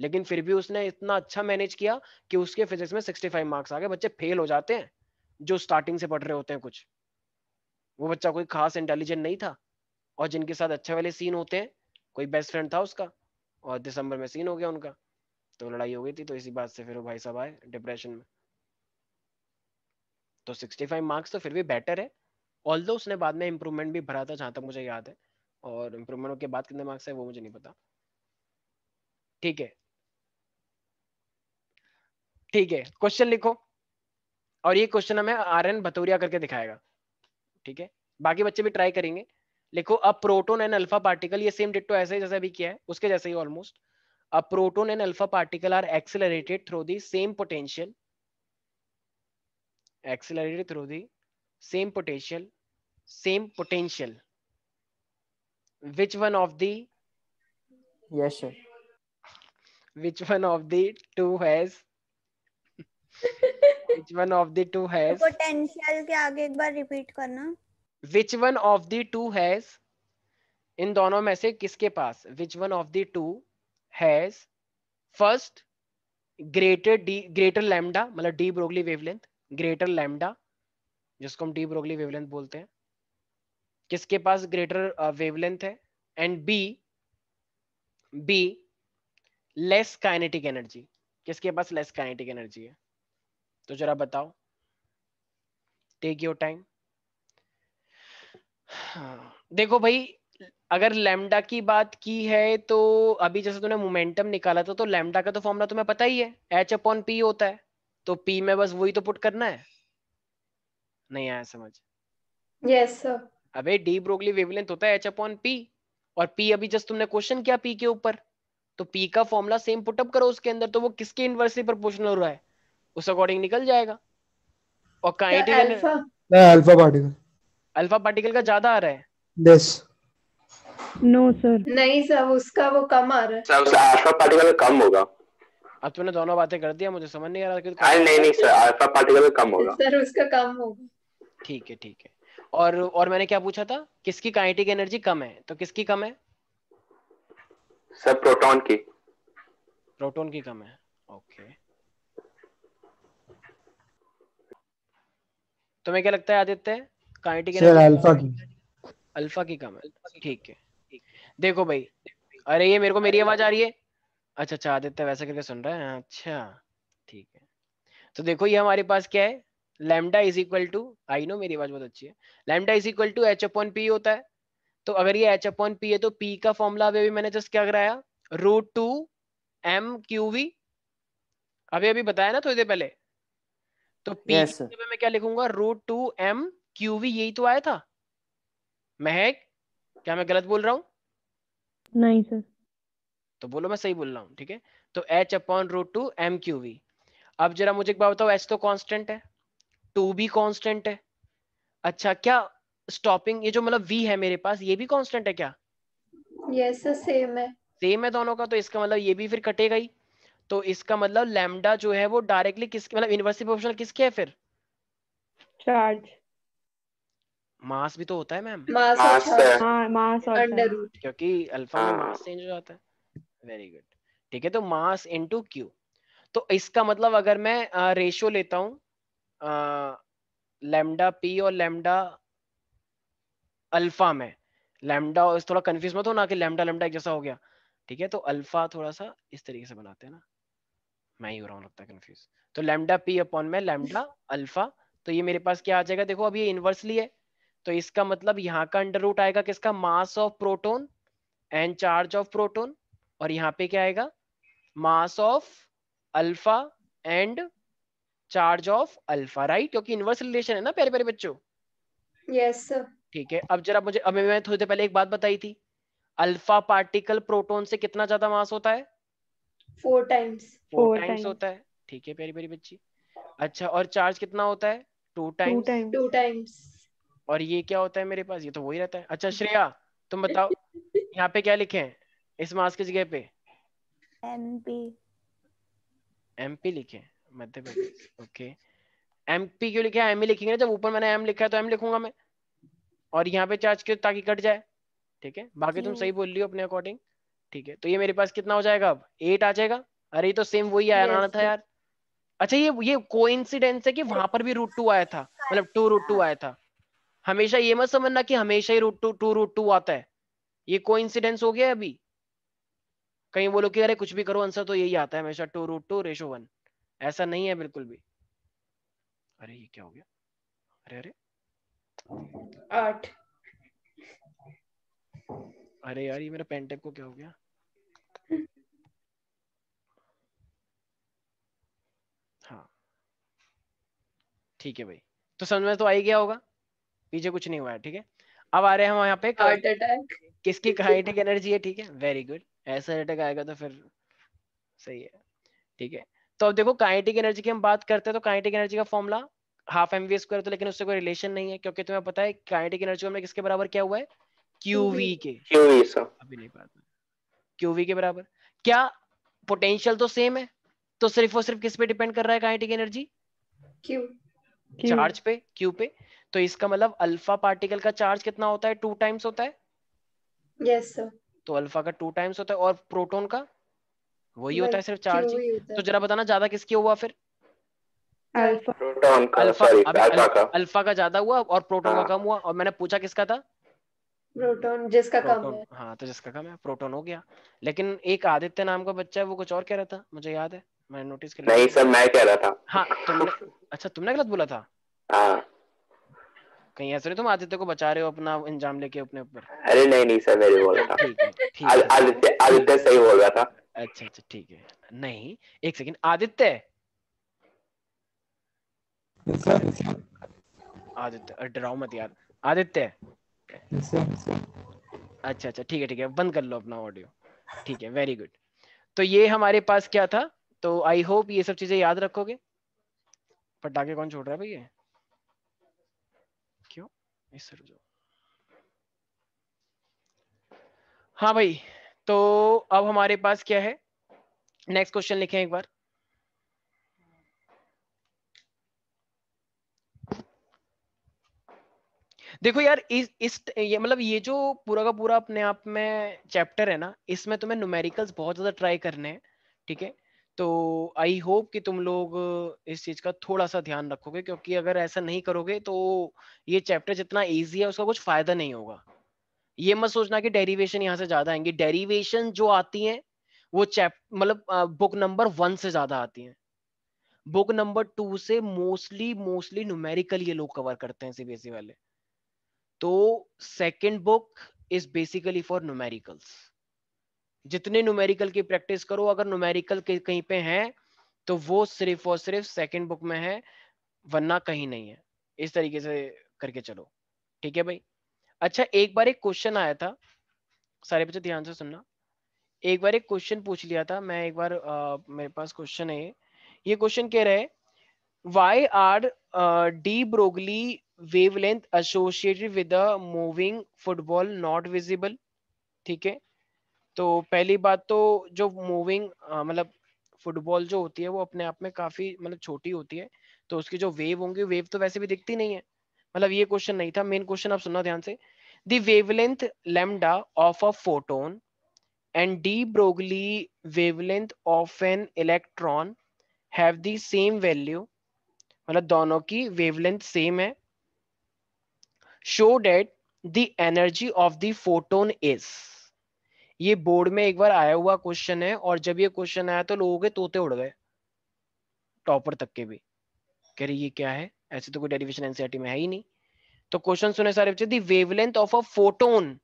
लेकिन फिर भी उसने इतना अच्छा मैनेज किया कि उसके फिजिक्स में 65 मार्क्स आ गए बच्चे फेल हो जाते हैं जो स्टार्टिंग से पढ़ रहे होते हैं कुछ वो बच्चा कोई खास इंटेलिजेंट नहीं था और जिनके साथ अच्छे वाले सीन होते हैं कोई बेस्ट फ्रेंड था उसका और दिसंबर में सीन हो गया उनका तो लड़ाई हो गई थी तो इसी बात से फिर वो भाई साहब आए डिप्रेशन में तो 65 मार्क्स तो फिर भी बेटर है ऑल उसने बाद में इम्प्रूवमेंट भी भरा था जहाँ तक मुझे याद है और इम्प्रूवमेंट के बाद कितने मार्क्स है वो मुझे नहीं पता ठीक है ठीक है क्वेश्चन लिखो और ये क्वेश्चन हमें आर एन भतौरिया करके दिखाएगा ठीक है बाकी बच्चे भी ट्राई करेंगे लिखो a proton and alpha particle ये सेम डिटो ऐसे जैसे अभी किया है उसके जैसे ही almost a proton and alpha particle are accelerated through the same potential accelerated through the same potential same potential which one of the yes sir which one of the two which one of the two has potential के आगे एक बार repeat करना which one of the two has इन दोनों में से किसके पास which one of the two has first greater D greater lambda मतलब de Broglie wavelength greater lambda जिसको हम डी ब्रोगली वेवलेंथ बोलते हैं किसके पास ग्रेटर वेवलेंथ uh, है and B B less kinetic energy किसके पास लेस काइनेटिक एनर्जी है तो जरा बताओ टेक योर टाइम देखो भाई अगर लेमडा की बात की है तो अभी जैसे तूने मोमेंटम निकाला था तो लेमडा का तो फॉर्मूला तुम्हें पता ही है एच अपॉन पी होता है तो पी में बस वही तो पुट करना है नहीं आया समझ यस yes, अबे डी ब्रोगली वेवलेंथ होता है एच अपॉन पी और पी अभी जस्ट तुमने क्वेश्चन किया पी के ऊपर तो पी का फॉर्मूला सेम पुटअप करो उसके अंदर तो वो किसके इनवर्सली प्रोपोर्शनल हो रहा है उस अकॉर्डिंग निकल जाएगा और kinetic alpha particle alpha particle का ज्यादा आ रहा है दिस नो सर नहीं सर उसका वो कम आ रहा है सर अल्फा पार्टिकल कम होगा अब तूने दोनों बातें कर दिया मुझे समझ नहीं आ रहा कि नहीं नहीं सर अल्फा पार्टिकल कम होगा सर उसका कम होगा ठीक है ठीक है और और मैंने क्या पूछा था किसकी काइनेटिक एनर्जी कम है तो किसकी कम है सर प्रोटॉन की प्रोटॉन की कम है ओके okay. तुम्हें क्या लगता है आदित्य काइटी की अल्फा की अल्फा की कम है ठीक है देखो भाई अरे ये मेरे को मेरी आवाज आ रही है अच्छा अच्छा आदित्य वैसे करके सुन रहा है अच्छा ठीक है तो देखो ये हमारे पास क्या है lambda is equal to I know मेरी आवाज बहुत अच्छी है lambda is equal to H upon P होता है तो अगर ये एच अपॉन पी है तो पी का फॉर्मूला अभी अभी मैंने जस्ट क्या कराया root two M Q V अभी अभी बताया ना थोड़ी देर पहले तो पी yes, मैं क्या लिखूंगा root two M Q V यही तो आया था महक क्या मैं गलत बोल रहा हूँ नहीं सर तो बोलो मैं सही बोल रहा हूँ ठीक है तो H upon root two M Q V अब जरा मुझे एक बात बताओ एच तो कॉन्स्टेंट है टू भी कॉन्स्टेंट है अच्छा क्या स्टॉपिंग ये जो मतलब वी है मेरे पास ये भी कॉन्स्टेंट है क्या यस सर सेम है सेम है दोनों का तो इसका मतलब ये भी फिर कटेगा ही तो इसका मतलब लैमडा जो है वो डायरेक्टली किसके मतलब इनवर्सली प्रोपोर्शनल किसके है फिर चार्ज मास भी तो होता है ma'am mass mass, mass under root क्योंकि अल्फा में मास हाँ। चेंज हो जाता है वेरी गुड ठीक है तो मास इनटू क्यू तो इसका मतलब अगर मैं रेशियो लेता हूं लेमडा पी और लेमडा अल्फा में लेमडा थोड़ा कंफ्यूज मत हो ना कि लेमडा लेमडा एक जैसा हो गया ठीक है तो अल्फा थोड़ा सा इस तरीके से बनाते हैं ना मैं ही हो रहा हूँ लगता कंफ्यूज तो लैमडा पी अपॉन में लैमडा अल्फा तो ये मेरे पास क्या आ जाएगा देखो अब ये इनवर्सली है तो इसका मतलब यहाँ का अंडर रूट आएगा किसका mass of proton and charge of proton और यहाँ पे क्या आएगा mass of alpha and charge of alpha right क्योंकि इनवर्स रिलेशन है ना प्यारे प्यारे बच्चों यस ठीक है अब जरा मुझे अभी मैं थोड़ी देर पहले एक बात बताई थी अल्फा पार्टिकल प्रोटोन से कितना ज्यादा मास होता है फोर टाइम्स फोर टाइम्स होता है ठीक है प्यारी प्यारी बच्ची अच्छा और चार्ज कितना होता है टू टाइम्स टू टाइम्स और ये क्या होता है मेरे पास ये तो वही रहता है अच्छा श्रेया तुम बताओ यहाँ पे क्या लिखे हैं इस मास की जगह पे एम पी लिखे Madhya Pradesh okay M P क्यों लिखे एम ही लिखेंगे ना जब ऊपर मैंने एम लिखा है तो एम लिखूंगा मैं और यहाँ पे चार्ज के ताकि कट जाए ठीक है बाकी तुम सही बोल रही हो अपने अकॉर्डिंग ठीक है तो ये मेरे पास कितना हो जाएगा अब एट आ जाएगा अरे तो सेम वही आया yes. था यार अच्छा ये ये कोइंसिडेंस है कि वहां पर भी रूट टू आया था मतलब टू रूट टू आया था हमेशा ये मत समझना कि हमेशा ही root two two root two आता है ये कोइंसिडेंस हो गया अभी कहीं बोलो कि अरे कुछ भी करो आंसर तो यही आता है हमेशा two root two ratio one ऐसा नहीं है बिल्कुल भी अरे ये क्या हो गया अरे अरे आठ अरे यार ये मेरा पेंटेप को क्या हो गया हाँ ठीक है भाई तो समझ में तो आई गया होगा पीछे कुछ नहीं हुआ है ठीक है अब आ रहे हैं हम यहाँ पे हार्ट अटैक किसकी काइनेटिक एनर्जी है ठीक है वेरी गुड ऐसा अटैक आएगा तो फिर सही है ठीक है तो अब देखो काइनेटिक एनर्जी की हम बात करते हैं तो काइनेटिक एनर्जी का formula half M V square तो लेकिन उससे कोई रिलेशन नहीं है क्योंकि तुम्हें पता है काइनेटिक एनर्जी हमने किसके बराबर क्या हुआ है क्यूवी के क्यूवी सर अभी नहीं पढ़ा क्यूवी के बराबर क्या पोटेंशियल तो सेम है तो सिर्फ और सिर्फ किस पे डिपेंड कर रहा है काइनेटिक एनर्जी क्यू चार्ज पे क्यू पे तो इसका मतलब अल्फा पार्टिकल का चार्ज कितना होता है टू टाइम्स होता है यस yes, सर तो अल्फा का टू टाइम्स होता है और प्रोटोन का वही होता है सिर्फ चार्ज तो जरा बताना ज्यादा किसके हुआ फिर अल्फा प्रोटोन का अल्फा, अल्फा का ज्यादा हुआ और प्रोटोन का हाँ। कम हुआ और मैंने पूछा किसका था प्रोटोन जिसका प्रोटोन, कम है हाँ तो जिसका कम है प्रोटोन हो गया लेकिन एक आदित्य नाम का बच्चा है वो कुछ और कह रहा था मुझे याद है मैंने नोटिस किया नहीं सर मैं कह रहा था हाँ तुमने अच्छा तुमने गलत बोला था हाँ। कहीं ऐसा नहीं तुम आदित्य को बचा रहे हो अपना इंजाम लेके अपने ऊपर अरे नहीं नहीं सर मैं बोल रहा था ठीक है ठीक आदित्य आदित्य सही बोल रहा था अच्छा अच्छा ठीक है नहीं एक सेकंड आदित्य आदित्य डराओ मत यार आदित्य अच्छा अच्छा ठीक है ठीक है बंद कर लो अपना ऑडियो ठीक है वेरी गुड तो ये हमारे पास क्या था तो आई होप ये सब चीजें याद रखोगे पटाखे कौन छोड़ रहा है भैया क्यों इस हाँ भाई तो अब हमारे पास क्या है नेक्स्ट क्वेश्चन लिखे एक बार देखो यार इस इस ये मतलब ये जो पूरा का पूरा अपने आप में चैप्टर है ना इसमें तुम्हें न्यूमेरिकल्स बहुत ज़्यादा ट्राई करने हैं ठीक है तो आई होप कि तुम लोग इस चीज़ का थोड़ा सा ध्यान रखोगे क्योंकि अगर ऐसा नहीं करोगे तो ये चैप्टर जितना ईजी है उसका कुछ फ़ायदा नहीं होगा ये मत सोचना कि डेरिवेशन यहाँ से ज़्यादा आएंगी डेरिवेशन जो आती है वो चैप मतलब बुक नंबर वन से ज़्यादा आती है बुक नंबर टू से मोस्टली मोस्टली न्यूमेरिकल ये लोग कवर करते हैं सीबीएसई e वाले तो second book is basically for numericals जितने न्यूमेरिकल की प्रैक्टिस करो अगर न्यूमेरिकल कहीं पे हैं तो वो सिर्फ और सिर्फ सेकेंड बुक में है वरना कहीं नहीं है इस तरीके से करके चलो ठीक है भाई अच्छा एक बार एक क्वेश्चन आया था सारे बच्चे ध्यान से सुनना एक बार एक क्वेश्चन पूछ लिया था मैं एक बार आ, मेरे पास क्वेश्चन है ये क्वेश्चन कह रहे why are de Broglie wave length associated the moving football not visible ठीक है तो पहली बात तो जो मूविंग uh, मतलब फुटबॉल जो होती है वो अपने आप में काफी मतलब छोटी होती है तो उसकी जो वेव होंगी वेव तो वैसे भी दिखती नहीं है मतलब ये क्वेश्चन नहीं था मेन क्वेश्चन आप सुनना ध्यान से wave length lambda of a photon and de Broglie wavelength of an electron have the same value मतलब दोनों की वेवलेंथ सेम है show that the energy of the photon is ये बोर्ड में एक बार आया हुआ क्वेश्चन है और जब ये क्वेश्चन आया तो लोगों के तोते उड़ गए टॉपर तक के भी कह रही ये क्या है ऐसे तो कोई डेरिवेशन एनसीआरटी में है ही नहीं तो क्वेश्चन सुने सारे बच्चे the wavelength of a photon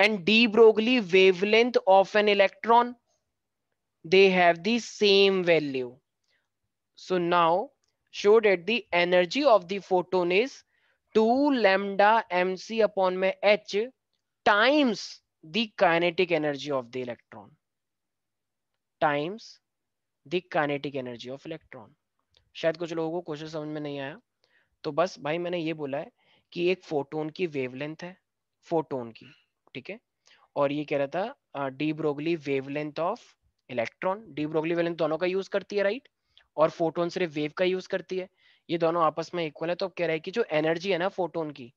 and de Broglie wavelength of an electron they have the same value so now show that the energy of the photon is 2 lambda mc upon my h times the kinetic energy of the electron times the kinetic energy of electron शायद कुछ लोगों को question समझ में नहीं आया तो बस भाई मैंने ये बोला है कि एक फोटोन की वेवलेंथ है फोटोन की ठीक है और ये कह रहा था de Broglie wavelength of electron de Broglie wavelength दोनों का यूज करती है राइट और फोटोन सिर्फ वेव का यूज करती है ये दोनों आपस में इक्वल है तो कह रहा है कि जो एनर्जी है ना फोटोन की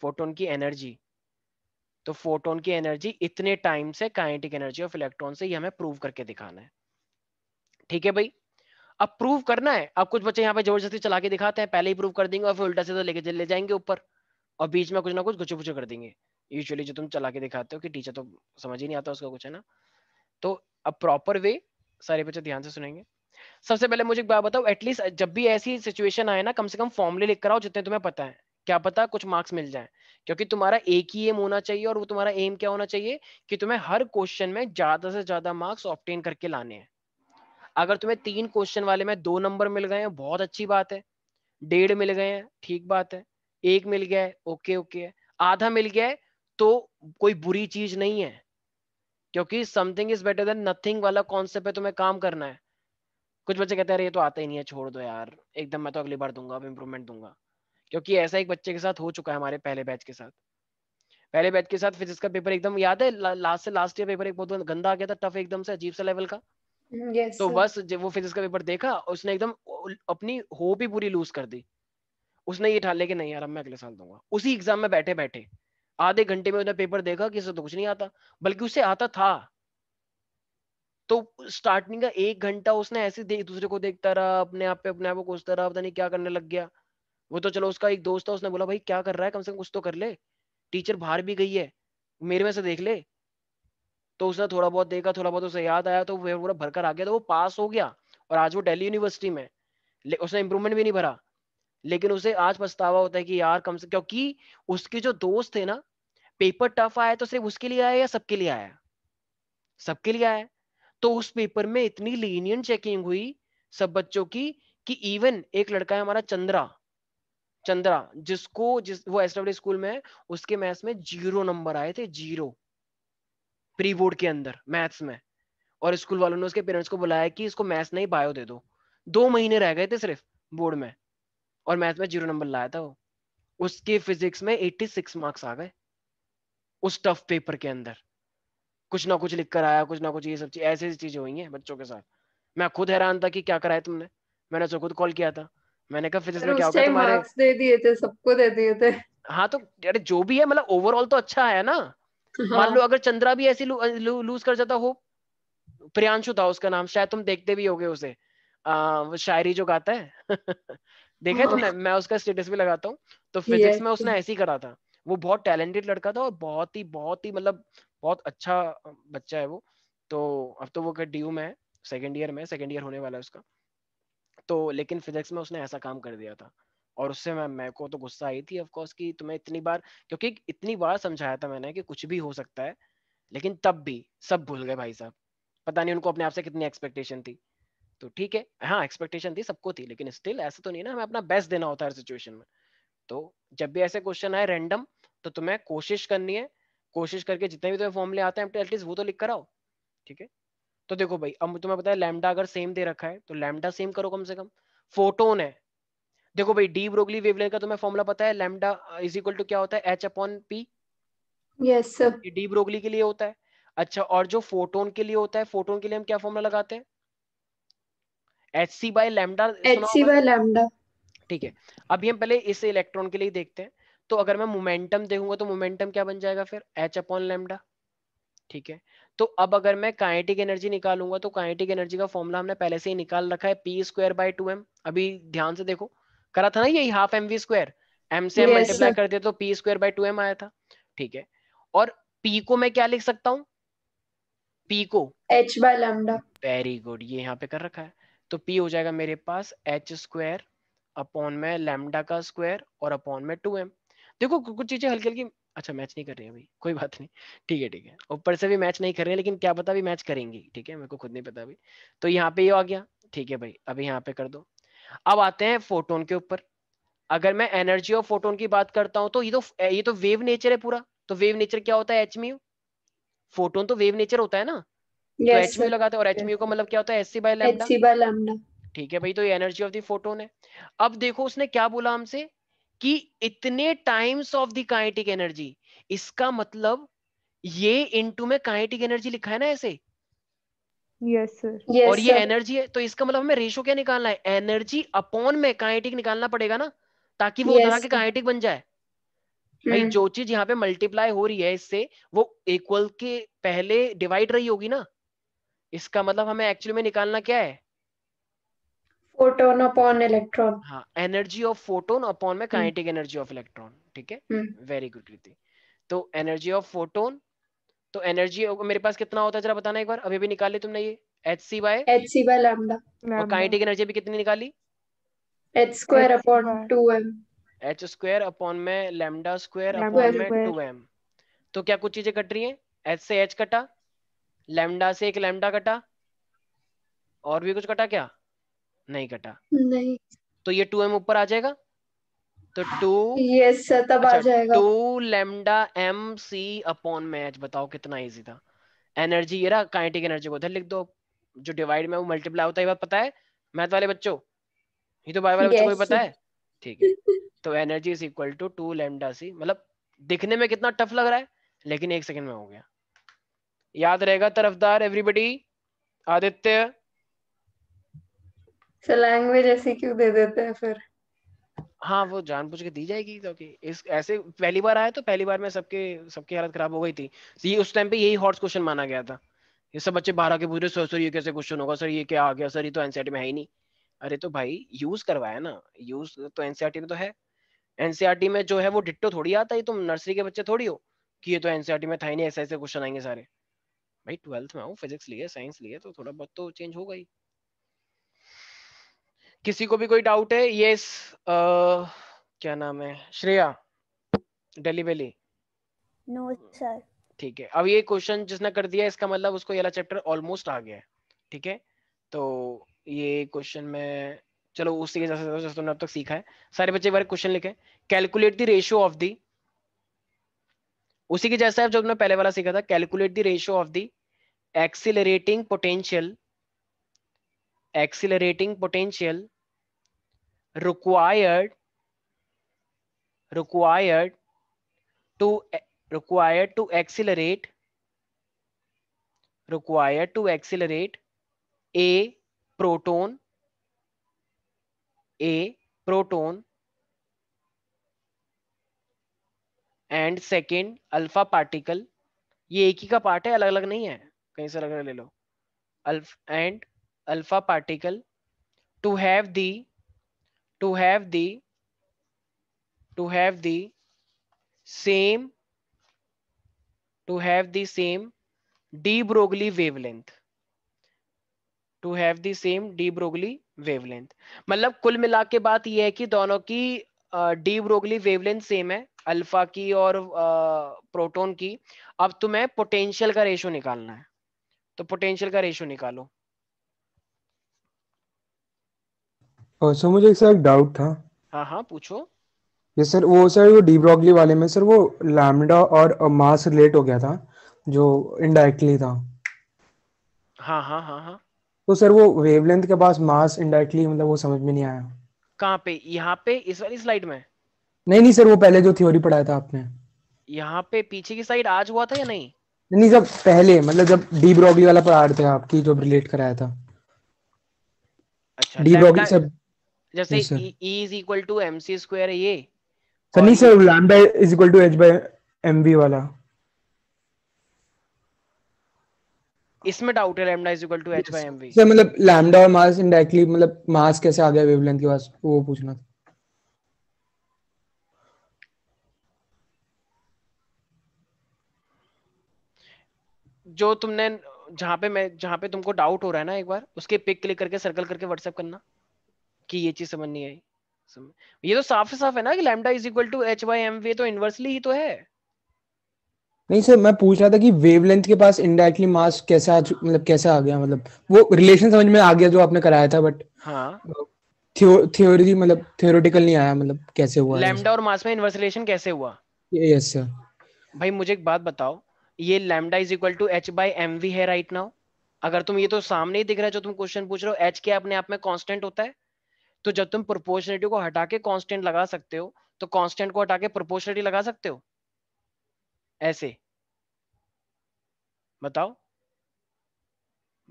फोटोन की एनर्जी तो फोटोन की एनर्जी इतने टाइम से काइनेटिक एनर्जी ऑफ इलेक्ट्रॉन से ये हमें प्रूव करके दिखाना है ठीक है भाई अब प्रूव करना है अब कुछ बच्चे यहाँ पे जबरदस्ती चला के दिखाते हैं पहले ही प्रूव कर देंगे और फिर उल्टा से तो लेके ले जाएंगे ऊपर और बीच में कुछ ना कुछ गुच्छे कर देंगे यूजली जो तुम चला के दिखाते हो कि टीचर तो समझ ही नहीं आता उसका कुछ है ना तो अब प्रॉपर वे सारे बच्चे ध्यान से सुनेंगे सबसे पहले मुझे एक बात बताओ एटलीस्ट जब भी ऐसी सिचुएशन आए ना कम से कम फॉर्मली लिख कर आओ जितने तुम्हें पता है क्या पता कुछ मार्क्स मिल जाए क्योंकि तुम्हारा एक ही एम होना चाहिए और वो तुम्हारा एम क्या होना चाहिए कि तुम्हें हर क्वेश्चन में ज्यादा से ज्यादा मार्क्स ऑप्टेन करके लाने हैं अगर तुम्हें तीन क्वेश्चन वाले में दो नंबर मिल गए हैं बहुत अच्छी बात है डेढ़ मिल गए हैं ठीक बात है एक मिल गया है ओके ओके आधा मिल गया है तो कोई बुरी चीज नहीं है क्योंकि something is better than nothing वाला कॉन्सेप्ट है तुम्हें काम करना है कुछ बच्चे कहते हैं अरे ये तो आता ही नहीं है छोड़ दो यार एकदम मैं तो अगली बार दूंगा अब इम्प्रूवमेंट दूंगा क्योंकि ऐसा एक बच्चे के साथ हो चुका है हमारे पहले बैच के साथ पहले बैच के साथ फिजिक्स का पेपर एकदम याद है लास्ट से लास्ट ईयर पेपर एक बहुत गंदा आ गया था टफ एकदम से अजीब सा लेवल का हम्म, yes, तो बस जब वो फिजिक्स का पेपर देखा उसने एकदम अपनी होप ही पूरी लूज कर दी उसने ये ठान लिया कि नहीं यार मैं अगले साल दूंगा उसी एग्जाम में बैठे बैठे आधे घंटे में उसने पेपर देखा कि इससे तो कुछ नहीं आता बल्कि उसे आता था तो स्टार्टिंग का एक घंटा उसने ऐसे देख दूसरे को देखता रहा अपने आप पे अपने आप को कोसता रहा पता नहीं क्या करने लग गया वो तो चलो उसका एक दोस्त था उसने बोला भाई क्या कर रहा है कम से कम कुछ तो कर ले टीचर बाहर भी गई है मेरे में से देख ले तो उसने थोड़ा बहुत देखा थोड़ा बहुत उसे याद आया तो वह पूरा भरकर आ गया तो वो पास हो गया और आज वो दिल्ली यूनिवर्सिटी में उसने इम्प्रूवमेंट भी नहीं भरा लेकिन उसे आज पछतावा होता है कि यार कम से क्योंकि उसके जो दोस्त थे ना पेपर टफ आया तो सिर्फ उसके लिए आया या सबके लिए आया सबके लिए आया तो उस पेपर में इतनी लीनियंट चेकिंग हुई सब बच्चों की कि इवन एक लड़का है हमारा चंद्रा चंद्रा जिसको जिस वो एस डब्ल्यू स्कूल में है उसके मैथ्स में जीरो नंबर आए थे जीरो प्री बोर्ड के अंदर मैथ्स में और स्कूल वालों ने उसके पेरेंट्स को बुलाया कि इसको मैथ्स नहीं बायो दे दो दो महीने रह गए थे सिर्फ बोर्ड में और मैथ्स में जीरो नंबर लाया था वो उसके फिजिक्स में 86 मार्क्स आ गए उस टफ पेपर के अंदर कुछ ना कुछ लिख कर आया कुछ ना कुछ ये सब चीज ऐसी ऐसी चीजें हुई हैं बच्चों के साथ मैं खुद हैरान था कि क्या कराया तुमने मैंने खुद कॉल किया था मैंने कहा फिजिक्स में क्या होगा तुम्हारे दे दिए थे सबको दे दिए थे हाँ तो अरे जो भी है मतलब ओवरऑल तो अच्छा है ना मान लो हाँ। अगर चंद्रा भी ऐसी लूज कर जाता हो प्रियांशु था उसका नाम शायद तुम देखते भी होगे उसे आ, वो शायरी जो गाता है देखा है हाँ। तुमने मैं उसका स्टेटस भी लगाता हूँ तो फिजिक्स में उसने ऐसे ही करा था वो बहुत टैलेंटेड लड़का था और बहुत ही बहुत ही मतलब बहुत अच्छा बच्चा है वो तो अब तो वो क्या डी में है सेकेंड ईयर में सेकेंड ईयर होने वाला है उसका तो लेकिन फिजिक्स में उसने ऐसा काम कर दिया था और उससे मैं मेरे को तो गुस्सा आई थी ऑफकोर्स कि तुम्हें इतनी बार क्योंकि इतनी बार समझाया था मैंने कि कुछ भी हो सकता है लेकिन तब भी सब भूल गए भाई साहब पता नहीं उनको अपने आप से कितनी एक्सपेक्टेशन थी तो ठीक है हाँ एक्सपेक्टेशन थी सबको थी लेकिन स्टिल ऐसा तो नहीं ना हमें अपना बेस्ट देना होता है सिचुएशन में तो जब भी ऐसे क्वेश्चन आए रैंडम तो तुम्हें कोशिश करनी है कोशिश करके जितने भी तुम्हें फॉर्मूले आते हैं एटलीस्ट वो तो लिख कर आओ ठीक है तो देखो भाई अब तुम्हें पता है लैमडा अगर सेम दे रखा है तो लैमडा सेम करो कम से कम फोटोन है देखो भाई डी ब्रोगली वेवलेंथ का तुम्हें फॉर्मुला पता है लैमडा इज इक्वल टू क्या होता है H upon P yes sir de Broglie के लिए होता है अच्छा और जो फोटोन के लिए होता है फोटोन के लिए हम क्या फॉर्मूला लगाते हैं H C by lambda H C by lambda ठीक है अभी हम पहले इस इलेक्ट्रॉन के लिए देखते हैं तो अगर मैं मोमेंटम देखूंगा तो मोमेंटम क्या बन जाएगा फिर एच अपॉन लेमडा ठीक है तो अब अगर मैं काइनेटिक एनर्जी निकालूंगा तो काइनेटिक एनर्जी का फॉर्मुला हमने पहले से ही निकाल रखा है P square by two M अभी ध्यान से देखो करा था ना यही half M V square M से मल्टीप्लाई कर दिया तो P square by two M आया था ठीक है और पी को मैं क्या लिख सकता हूँ पी को H by lambda very good ये यहाँ पे कर रखा है तो पी हो जाएगा मेरे पास एच स्क्वायर अपॉन में लैम्डा का स्क्वायर और अपॉन में टू एम देखो कुछ चीजें हल्की हल्की अच्छा मैच नहीं कर रही अभी कोई बात नहीं ठीक है ठीक है ऊपर से भी मैच नहीं कर रहे हैं लेकिन क्या पता भी मैच करेंगी ठीक है मेरे को खुद नहीं पता अभी तो यहाँ पे ये आ गया ठीक है भाई अभी यहाँ पे कर दो अब आते हैं फोटोन के ऊपर अगर मैं एनर्जी ऑफ फोटोन की बात करता हूँ तो ये तो ये तो वेव नेचर है पूरा तो वेव नेचर क्या होता है एच फोटोन तो वेव नेचर होता है ना तो yes, तो एच लगाते हैं और एच का मतलब क्या होता है एस सी बाय लैम्डा ठीक है भाई तो ये एनर्जी ऑफ द फोटोन है अब देखो उसने क्या बोला हमसे कि इतने times of the kinetic energy इसका मतलब ये इनटू में काइनेटिक एनर्जी लिखा है ना ऐसे यस yes, सर yes, और ये एनर्जी है तो इसका मतलब हमें रेशो क्या निकालना है एनर्जी अपॉन में काइनेटिक निकालना पड़ेगा ना ताकि वो yes, के काइनेटिक बन जाए भाई हम्म। जो चीज यहाँ पे मल्टीप्लाई हो रही है इससे वो इक्वल के पहले डिवाइड रही होगी ना इसका मतलब हमें एक्चुअली में निकालना क्या है फोटोन अपॉन इलेक्ट्रॉन हाँ एनर्जी ऑफ फोटोन अपॉन में काइनेटिक एनर्जी ऑफ इलेक्ट्रॉन ठीक है वेरी गुड कृति तो एनर्जी ऑफ फोटोन तो एनर्जी मेरे पास कितना होता है जरा बताना एक बार अभी भी निकाली तुमने ये H C by H C by lambda और काइनेटिक एनर्जी भी कितनी निकाली H square upon two M H square upon में लैम्डा स्क्वायर अपॉन में टू एम तो क्या कुछ चीजें कट रही हैं एच से एच कटा लैम्डा से एक लैम्डा कटा और भी कुछ कटा क्या नहीं कटा नहीं तो ये टू एम ऊपर आ जाएगा तो टू यस तब आ अच्छा, जाएगा two lambda M C upon में एच बताओ कितना इजी था एनर्जी ये रहा काइनेटिक एनर्जी को उधर लिख दो जो डिवाइड में वो मल्टीप्लाई होता है बात पता है मैथ वाले बच्चों ये तो बाय वाले बच्चों को भी पता है ठीक है तो energy is equal to two lambda C मतलब दिखने में कितना टफ लग रहा है लेकिन एक सेकंड में हो गया याद रहेगा तरफदार एवरीबडी आदित्य सो लैंग्वेज ऐसी क्यों दे देते हैं फिर हाँ वो जान के दी जाएगी तो कि इस ऐसे पहली बार आया तो पहली बार में सबके सबकी हालत खराब हो गई थी तो ये उस टाइम पे यही हॉट क्वेश्चन माना गया था ये सब बच्चे बारह के पूछ रहे सर सर ये कैसे क्वेश्चन होगा सर ये क्या आ गया सर ये तो एनसीईआरटी में है ही नहीं अरे तो भाई यूज करवाया ना यूज तो एनसीईआरटी में तो है एनसीईआरटी में जो है वो डिट्टो थोड़ी आता है तुम नर्सरी के बच्चे थोड़ी हो कि ये तो एनसीईआरटी में था ही नहीं ऐसे ऐसे क्वेश्चन आएंगे सारे भाई ट्वेल्थ में आऊँ फिजिक्स लिए साइंस लिए तो थोड़ा बहुत तो चेंज हो गई किसी को भी कोई डाउट है यस yes, uh, क्या नाम है Shreya daily belly no sir ठीक है अब ये क्वेश्चन जिसने कर दिया इसका मतलब उसको ये चैप्टर ऑलमोस्ट आ गया है ठीक है तो ये क्वेश्चन में चलो उसी के जैसे जैसे तुमने अब तक सीखा है सारे बच्चे एक बार क्वेश्चन लिखे calculate the ratio of the उसी के जैसा जो पहले वाला सीखा था calculate the ratio of the accelerating potential accelerating potential required required to required to accelerate required to accelerate a proton a proton and second alpha particle ye ek hi ka part hai alag alag nahi hai kahin se alag alag le lo alpha and alpha particle to have the to have the to have the same to have the same de broglie wavelength to have the same de broglie wavelength मतलब कुल मिला के बात यह है ki दोनों की de Broglie wavelength same है अल्फा की और proton ki ab tumhe potential ka ratio nikalna hai to potential ka ratio nikalo और अच्छा, सर मुझे एक सर डाउट था हाँ हाँ पूछो ये सर वो सर वो डी ब्रॉगली वाले में सर वो लैम्डा और मास रिलेट हो गया था जो इनडायरेक्टली था हाँ हाँ हाँ हाँ तो सर वो वेवलेंथ के पास मास इनडायरेक्टली मतलब वो समझ में नहीं आया कहाँ पे यहाँ पे इस वाली स्लाइड में नहीं नहीं सर वो पहले जो थ्योरी पढ़ाया था आपने यहाँ पे पीछे की साइड आज हुआ था या नहीं नहीं जब पहले मतलब जब डी ब्रॉगली वाला पढ़ा रहे थे आपकी जो रिलेट कराया था अच्छा डी ब्रॉगली सर जैसे e, e is equal to M C square है ये Sunny sir lambda is equal to h by M V वाला इसमें डाउट है lambda is equal to H by M sir मतलब लैम्डा और मास इनडायरेक्टली मतलब मास कैसे आ गया वेवलेंथ के पास वो पूछना था जो तुमने जहां पे मैं जहां पे तुमको डाउट हो रहा है ना एक बार उसके पिक क्लिक करके सर्कल करके व्हाट्सएप करना कि ये चीज समझ नहीं आई ये तो साफ साफ है ना कि lambda is equal to H by M V तो इनवर्सली ही तो है नहीं सर मैं पूछ रहा था कि वेवलेंथ के पास इनडायरेक्टली मास कैसे आ मतलब कैसे आ गया मतलब वो रिलेशन समझ में आ गया जो आपने कराया था बट हाँ थ्योरी uh, थियो, मतलब थ्योरेटिकल नहीं आया मतलब कैसे हुआ लैम्डा और मास में इन्वर्स रिलेशन कैसे हुआ यस सर भाई मुझे एक बात बताओ ये lambda is equal to H by M V है राइट नाउ अगर तुम ये तो सामने ही दिख रहा है जो तुम क्वेश्चन पूछ रहे हो एच के अपने आप में कांस्टेंट होता है तो जब तुम प्रोपोर्शनिटी को हटा के कॉन्स्टेंट लगा सकते हो तो कॉन्स्टेंट को हटा के प्रोपोर्शनिटी लगा सकते हो ऐसे बताओ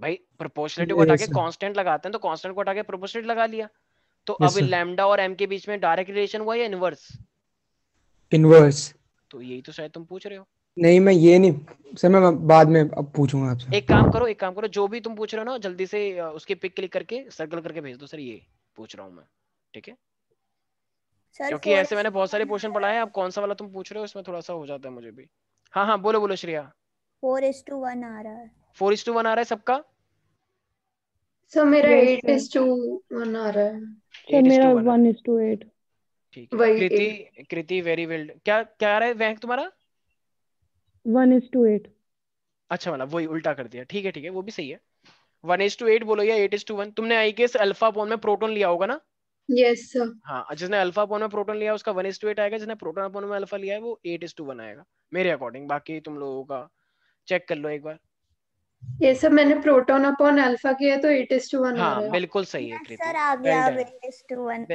भाई प्रोपोर्शनिटी को हटा के कॉन्स्टेंट लगाते हैं तो कॉन्स्टेंट को हटा के प्रोपोर्शनिटी लगा लिया तो अब लैमडा और एम के बीच में डायरेक्ट रिलेशन हुआ या इनवर्स इनवर्स तो यही तो शायद तुम पूछ रहे हो नहीं मैं ये नहीं सर मैं बाद में अब पूछूंगा आपसे एक काम करो एक काम करो जो भी तुम पूछ रहे हो ना जल्दी से उसके पिक क्लिक करके सर्कल करके भेज दो सर ये पूछ रहा हूँ मैं ठीक है क्योंकि ऐसे मैंने बहुत सारे क्वेश्चन पढ़ाए आप कौन सा वाला तुम पूछ रहे हो इसमें थोड़ा सा हो जाता है मुझे भी हाँ हाँ बोलो बोलो Shreya four is to one आ रहा है फोर इज टू वन आ रहा है सबका सर मेरा एट इज टू वन आ रहा है सर मेरा वन इज टू एट ठीक है कृति कृति वेरी वेल क्या क्या आ रहा है वैंक तुम्हारा वन इज टू एट अच्छा वाला वही उल्टा कर दिया ठीक है ठीक है वो भी सही है वन इज टू एट बोलो या एट इज टू वन तुमने आई गेस अल्फा पोन में प्रोटोन लिया होगा ना यस yes, हाँ जिसने अल्फा पोन में प्रोटोन लिया उसका वन इज टू एट आएगा जिसने प्रोटोन पोन में अल्फा लिया है वो एट इज टू वन आएगा मेरे अकॉर्डिंग बाकी तुम लोगों का चेक कर लो एक बार ये सब मैंने प्रोटोन अपॉन अल्फा किया तो 8 is to 1 हाँ, हो रहा बिल्कुल सही है कृति सर आ गया 8 is to 1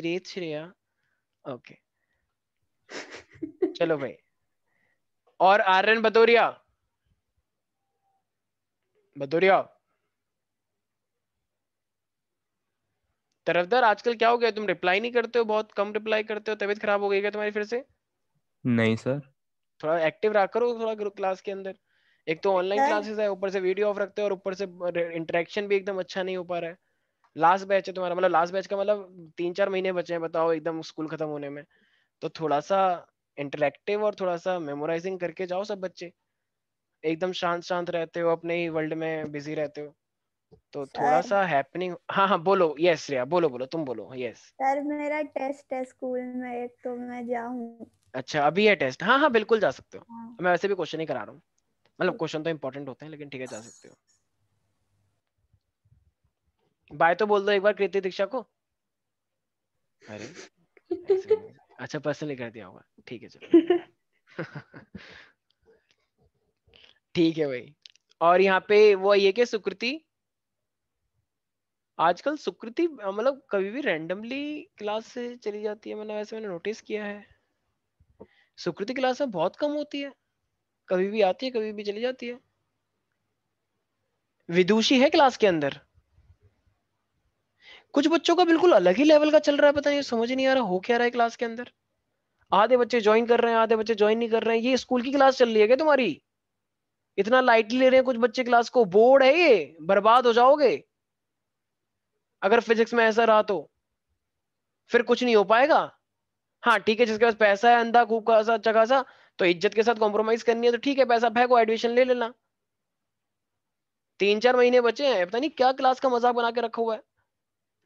great Shreya okay चलो भाई और आर्यन बतौरिया भदौरिया तरफदार आजकल क्या हो गया तुम रिप्लाई नहीं करते हो बहुत कम रिप्लाई करते हो तबीयत खराब हो गई क्या तुम्हारी फिर से नहीं सर थोड़ा एक्टिव रहा करो थोड़ा ग्रुप क्लास के अंदर एक तो ऑनलाइन क्लासेस है ऊपर से वीडियो ऑफ रखते हो और ऊपर से इंटरेक्शन भी एकदम अच्छा नहीं हो पा रहा है लास्ट बैच है तुम्हारा मतलब लास्ट बैच का मतलब तीन चार महीने बचे हैं बताओ एकदम स्कूल खत्म होने में तो थोड़ा सा इंटरेक्टिव और थोड़ा सा मेमोराइजिंग करके जाओ सब बच्चे एकदम शांत शांत रहते हो अपने ही वर्ल्ड में बिजी रहते हो तो सर, थोड़ा सा हैपनिंग हाँ हाँ बोलो यस रिया बोलो बोलो तुम बोलो यस सर मेरा टेस्ट है स्कूल में एक तो मैं जाऊँ अच्छा अभी है टेस्ट हाँ हाँ बिल्कुल जा सकते हो हाँ. मैं वैसे भी क्वेश्चन ही करा रहा हूँ मतलब क्वेश्चन तो इम्पोर्टेंट होते हैं लेकिन ठीक है जा सकते हो बाय तो बोल दो एक बार कृति दीक्षा को अरे अच्छा पर्सनली कर दिया होगा ठीक है चलो ठीक है भाई और यहाँ पे वो ये क्या सुकृति आजकल सुकृति मतलब कभी भी रैंडमली क्लास से चली जाती है मतलब मैंने वैसे मैंने नोटिस किया है सुकृति क्लास में बहुत कम होती है कभी भी आती है कभी भी चली जाती है विदुषी है क्लास के अंदर कुछ बच्चों का बिल्कुल अलग ही लेवल का चल रहा है पता नहीं समझ नहीं आ रहा हो क्या रहा है क्लास के अंदर आधे बच्चे ज्वाइन कर रहे हैं आधे बच्चे ज्वाइन नहीं कर रहे हैं ये स्कूल की क्लास चल रही है क्या तुम्हारी इतना लाइटली ले रहे हैं कुछ बच्चे क्लास को बोर्ड है ये बर्बाद हो जाओगे अगर फिजिक्स में ऐसा रहा तो फिर कुछ नहीं हो पाएगा हाँ ठीक है जिसके पास पैसा है अंधा खूब खासा अच्छा खासा तो इज्जत के साथ कॉम्प्रोमाइज करनी है तो ठीक है पैसा फेंको एडमिशन ले लेना तीन चार महीने बचे हैं पता नहीं क्या क्लास का मजाक बना के रखा हुआ है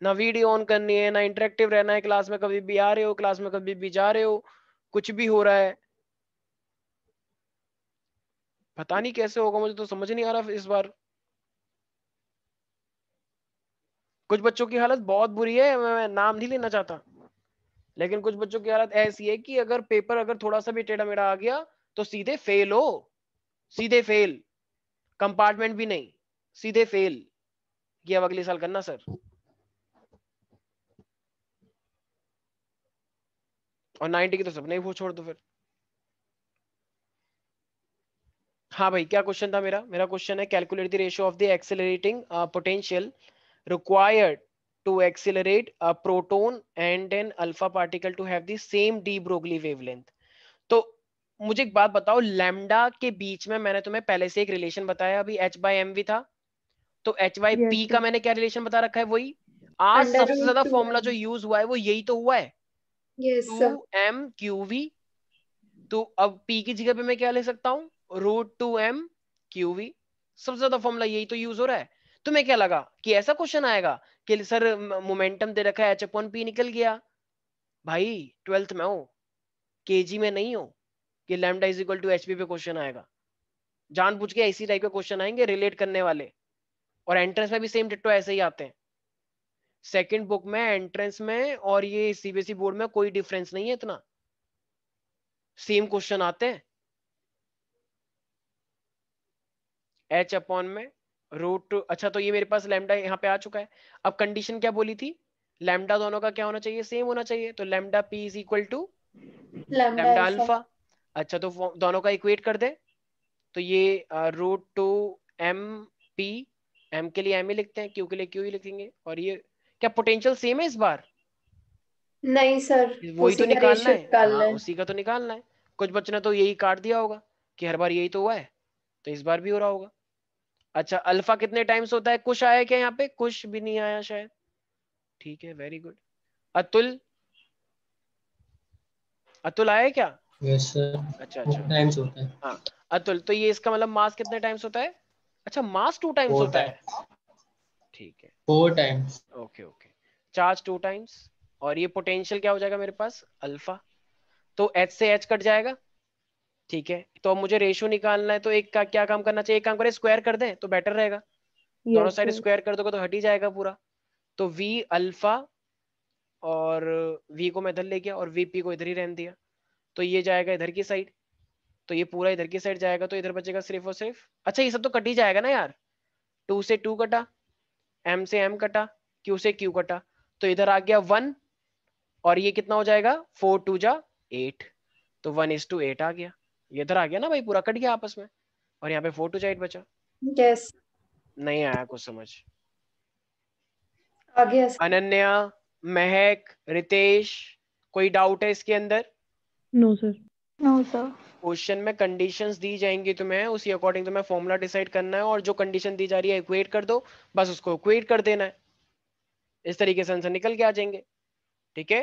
ना वीडियो ऑन करनी है ना इंटरेक्टिव रहना है क्लास में कभी भी आ रहे हो क्लास में कभी भी जा रहे हो कुछ भी हो रहा है पता नहीं कैसे होगा मुझे तो समझ नहीं आ रहा इस बार कुछ बच्चों की हालत बहुत बुरी है मैं नाम नहीं लेना चाहता लेकिन कुछ बच्चों की हालत ऐसी है कि अगर पेपर अगर थोड़ा सा भी टेढ़ा मेढ़ा आ गया तो सीधे फेल हो सीधे फेल कंपार्टमेंट भी नहीं सीधे फेल ये अब अगले साल करना सर और नाइनटी की तो सबने ही वो छोड़ दो फिर हाँ भाई क्या क्वेश्चन था मेरा मेरा क्वेश्चन है calculate the ratio of the accelerating potential required to accelerate a proton and an alpha particle to have the same de Broglie wavelength तो मुझे एक बात बताओ लैम्डा के बीच में मैंने तुम्हें पहले से एक रिलेशन बताया अभी एच बाई एम वी था तो एच बाई पी का मैंने क्या रिलेशन बता रखा है वही आज सबसे ज्यादा फॉर्मूला जो यूज हुआ है वो यही तो हुआ है टू एम क्यू वी तो अब पी की जगह पे मैं क्या ले सकता हूँ root two M Q V सबसे ज्यादा फॉर्मूला यही तो यूज हो रहा है तुम्हें क्या लगा कि ऐसा क्वेश्चन आएगा कि सर मोमेंटम दे रखा है एच अपॉन पी निकल गया भाई ट्वेल्थ में हो के में नहीं हो कि lambda is equal to H पे क्वेश्चन आएगा जानबूझ के ऐसी टाइप के क्वेश्चन आएंगे रिलेट करने वाले और एंट्रेंस में भी सेम टिट्टो ऐसे ही आते हैं सेकेंड बुक में एंट्रेंस में और ये सीबीएसई बोर्ड e में कोई डिफरेंस नहीं है इतना सेम क्वेश्चन आते हैं एच अपॉन में रूट अच्छा तो ये मेरे पास लेमडा यहाँ पे आ चुका है अब कंडीशन क्या बोली थी लेमडा दोनों का क्या होना चाहिए सेम होना चाहिए तो lambda P is equal to lambda alpha अच्छा तो दोनों का इक्वेट कर दे तो ये root two M P M के लिए एम ही लिखते हैं क्यू के लिए क्यू ही लिखेंगे और ये क्या पोटेंशियल सेम है इस बार नहीं सर वही तो निकालना है हाँ, उसी का तो निकालना है कुछ बच्चों ने तो यही काट दिया होगा कि हर बार यही तो हुआ है तो इस बार भी हो रहा होगा अच्छा अल्फा कितने टाइम्स होता है कुछ आया क्या यहाँ पे कुछ भी नहीं आया शायद ठीक है वेरी गुड अतुल अतुल आया क्या yes, अच्छा अच्छा टाइम्स होता है हाँ, अतुल तो ये इसका मतलब मास कितने टाइम्स होता है अच्छा मास टू टाइम्स होता है ठीक है four times okay okay charge two times और ये पोटेंशियल क्या हो जाएगा मेरे पास अल्फा तो एच से एच कट जाएगा ठीक है तो अब मुझे रेशियो निकालना है तो एक का क्या काम करना चाहिए एक काम करें स्क्वायर कर दें तो बेटर रहेगा दोनों साइड स्क्वायर कर दोगे तो हट ही जाएगा पूरा तो v अल्फा और v को मैं इधर ले गया और वीपी को इधर ही रहने दिया तो ये जाएगा इधर की साइड तो ये पूरा इधर की साइड जाएगा तो इधर बचेगा सिर्फ और सिर्फ अच्छा ये सब तो कट ही जाएगा ना यार टू से टू कटा एम से एम कटा क्यू से क्यू कटा तो इधर आ गया वन और ये कितना हो जाएगा फोर टू जा एट तो वन इज टू एट आ गया ये इधर आ गया ना भाई पूरा कट गया आपस में और यहाँ पे फोर टू चाइट बचा yes. नहीं आया कुछ समझ अनन्या महक रितेश कोई डाउट है इसके अंदर no sir no sir question में कंडीशंस दी जाएंगी तुम्हें उसी अकॉर्डिंग तुम्हें फॉर्मूला डिसाइड करना है और जो कंडीशन दी जा रही है इक्वेट कर दो बस उसको इक्वेट कर देना है इस तरीके से आंसर निकल के आ जाएंगे ठीक है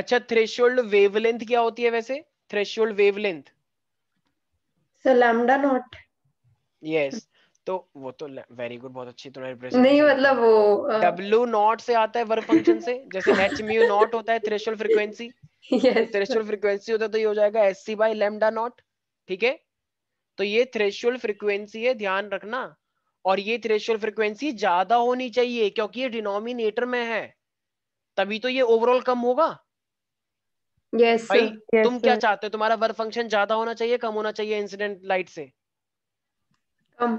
अच्छा थ्रेशोल्ड वेवलेंथ क्या होती है वैसे threshold wavelength sir lambda not yes तो वो तो वेरी गुड बहुत अच्छी तुम्हारी रिप्रेजेंट नहीं मतलब वो डब्ल्यू uh... नॉट से आता है वर्क फंक्शन से जैसे एच म्यू नॉट होता है threshold frequency yes threshold frequency होता है तो ये हो जाएगा S C by lambda not ठीक है तो ये थ्रेशोल्ड फ्रीक्वेंसी है ध्यान रखना और ये थ्रेशोल्ड फ्रीक्वेंसी ज्यादा होनी चाहिए क्योंकि ये डिनोमिनेटर में है तभी तो ये ओवरऑल कम होगा yes, भाई yes, तुम क्या चाहते हो तुम्हारा वर्क फंक्शन ज्यादा होना चाहिए कम होना चाहिए इंसिडेंट लाइट से कम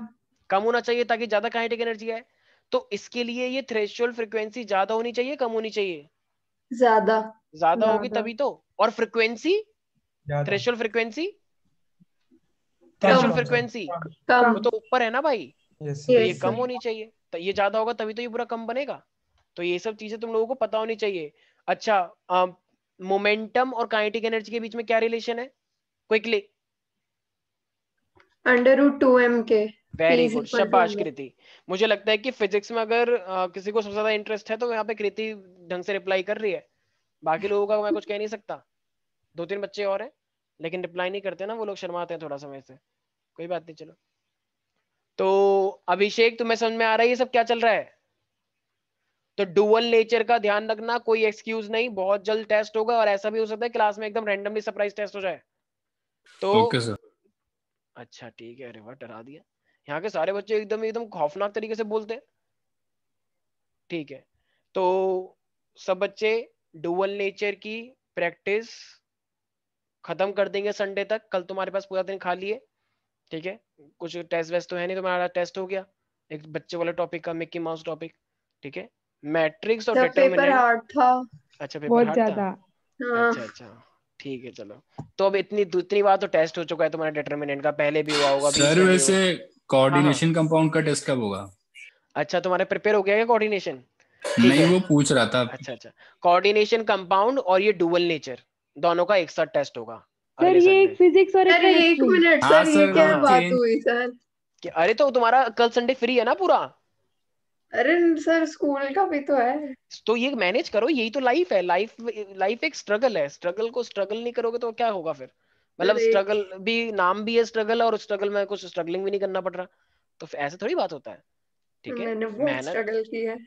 कम होना चाहिए ताकि ज्यादा काइनेटिक एनर्जी आए तो इसके लिए ये थ्रेशोल्ड फ्रीक्वेंसी ज्यादा होनी चाहिए कम होनी चाहिए ज्यादा ज्यादा होगी तभी तो और frequency threshold frequency threshold frequency कम तो ऊपर है ना भाई yes, तो ये कम होनी चाहिए तो ये ज्यादा होगा तभी तो ये पूरा कम बनेगा तो ये सब चीजें तुम लोगों को पता होनी चाहिए अच्छा मोमेंटम और काइनेटिक एनर्जी के बीच में क्या रिलेशन है quickly under root two M के वेरी गुड शाबाश कृति मुझे लगता है कि फिजिक्स में अगर आ, किसी को सबसे ज्यादा इंटरेस्ट है तो यहाँ पे कृति ढंग से रिप्लाई कर रही है बाकी लोगों का मैं कुछ कह नहीं सकता दो तीन बच्चे और हैं लेकिन रिप्लाई नहीं करते ना वो लोग शर्माते हैं थोड़ा समय से कोई बात नहीं चलो तो अभिषेक तुम्हें समझ में आ रहा है ये सब क्या चल रहा है तो डुअल नेचर का ध्यान रखना कोई एक्सक्यूज नहीं बहुत जल्द टेस्ट होगा और ऐसा भी हो सकता है क्लास में एकदम रैंडमली सरप्राइज टेस्ट हो जाए तो okay, sir. अच्छा ठीक है अरे वाह डरा दिया यहाँ के सारे बच्चे एकदम एकदम खौफनाक तरीके से बोलते हैं ठीक है तो सब बच्चे डुअल नेचर की प्रैक्टिस खत्म कर देंगे संडे तक कल तुम्हारे पास पूरा दिन खाली है ठीक है कुछ टेस्ट वेस्ट तो है नहीं तुम्हारा टेस्ट हो गया एक बच्चे वाला टॉपिक का मिक्की माउस टॉपिक ठीक है मैट्रिक्स और पेपर हार्ड था अच्छा पेपर बहुत ज्यादा हाँ। अच्छा अच्छा ठीक है चलो तो अब इतनी दूसरी बार तो टेस्ट हो चुका है तुम्हारा डिटरमिनेंट का पहले भी हुआ होगा सर वैसे कोऑर्डिनेशन कंपाउंड हाँ। का टेस्ट कब होगा अच्छा तुम्हारे प्रिपेयर हो गया क्या कोऑर्डिनेशन नहीं वो पूछ रहा था अच्छा अच्छा कोऑर्डिनेशन कंपाउंड और ये डुअल नेचर दोनों का एक साथ टेस्ट होगा सर ये एक फिजिक्स और एक मिनट सर हाँ, ये क्या बात हुई सर अरे तो तुम्हारा कल संडे फ्री है ना पूरा अरे सर स्कूल का भी तो है तो ये मैनेज करो यही तो लाइफ है लाइफ लाइफ एक स्ट्रगल है स्ट्रगल को स्ट्रगल नहीं करोगे तो क्या होगा फिर मतलब स्ट्रगल भी नाम भी है स्ट्रगल और स्ट्रगल में कुछ स्ट्रगलिंग भी नहीं करना पड़ रहा तो ऐसे थोड़ी बात होता है ठीक है मैंने स्ट्रगल की है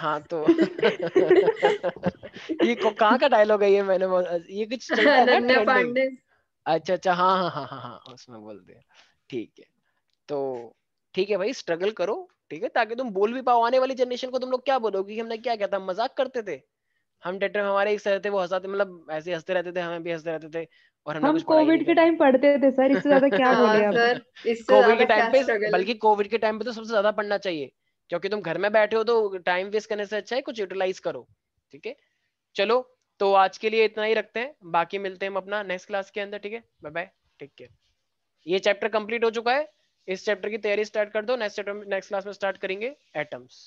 हाँ तो ये कहाँ का डायलॉग है ये मैंने ये कुछ अनन्या पांडे अच्छा अच्छा हाँ हाँ हाँ हाँ हाँ उसमें बोल दिया ठीक है तो ठीक है भाई स्ट्रगल करो ठीक है ताकि तुम बोल भी पाओ आने वाली जनरेशन को तुम लोग क्या बोलोगे कि हमने क्या कहता था मजाक करते थे हम टेटर हमारे एक सर थे वो हंसाते मतलब ऐसे हंसते रहते थे हमें भी हंसते रहते थे और हम कोविड के टाइम पढ़ते थे सर इससे ज्यादा क्या हाँ, बोले आप कोविड के टाइम पे बल्कि कोविड के टाइम पे तो सबसे ज्यादा पढ़ना चाहिए क्योंकि तुम घर में बैठे हो तो टाइम वेस्ट करने से अच्छा है कुछ यूटिलाइज करो ठीक है चलो तो आज के लिए इतना ही रखते हैं बाकी मिलते हैं हम अपना नेक्स्ट क्लास के अंदर ठीक है बाय बाय टेक केयर ये चैप्टर कंप्लीट हो चुका है इस चैप्टर की तैयारी स्टार्ट कर दो नेक्स्ट चैप्टर नेक्स्ट क्लास में स्टार्ट करेंगे एटम्स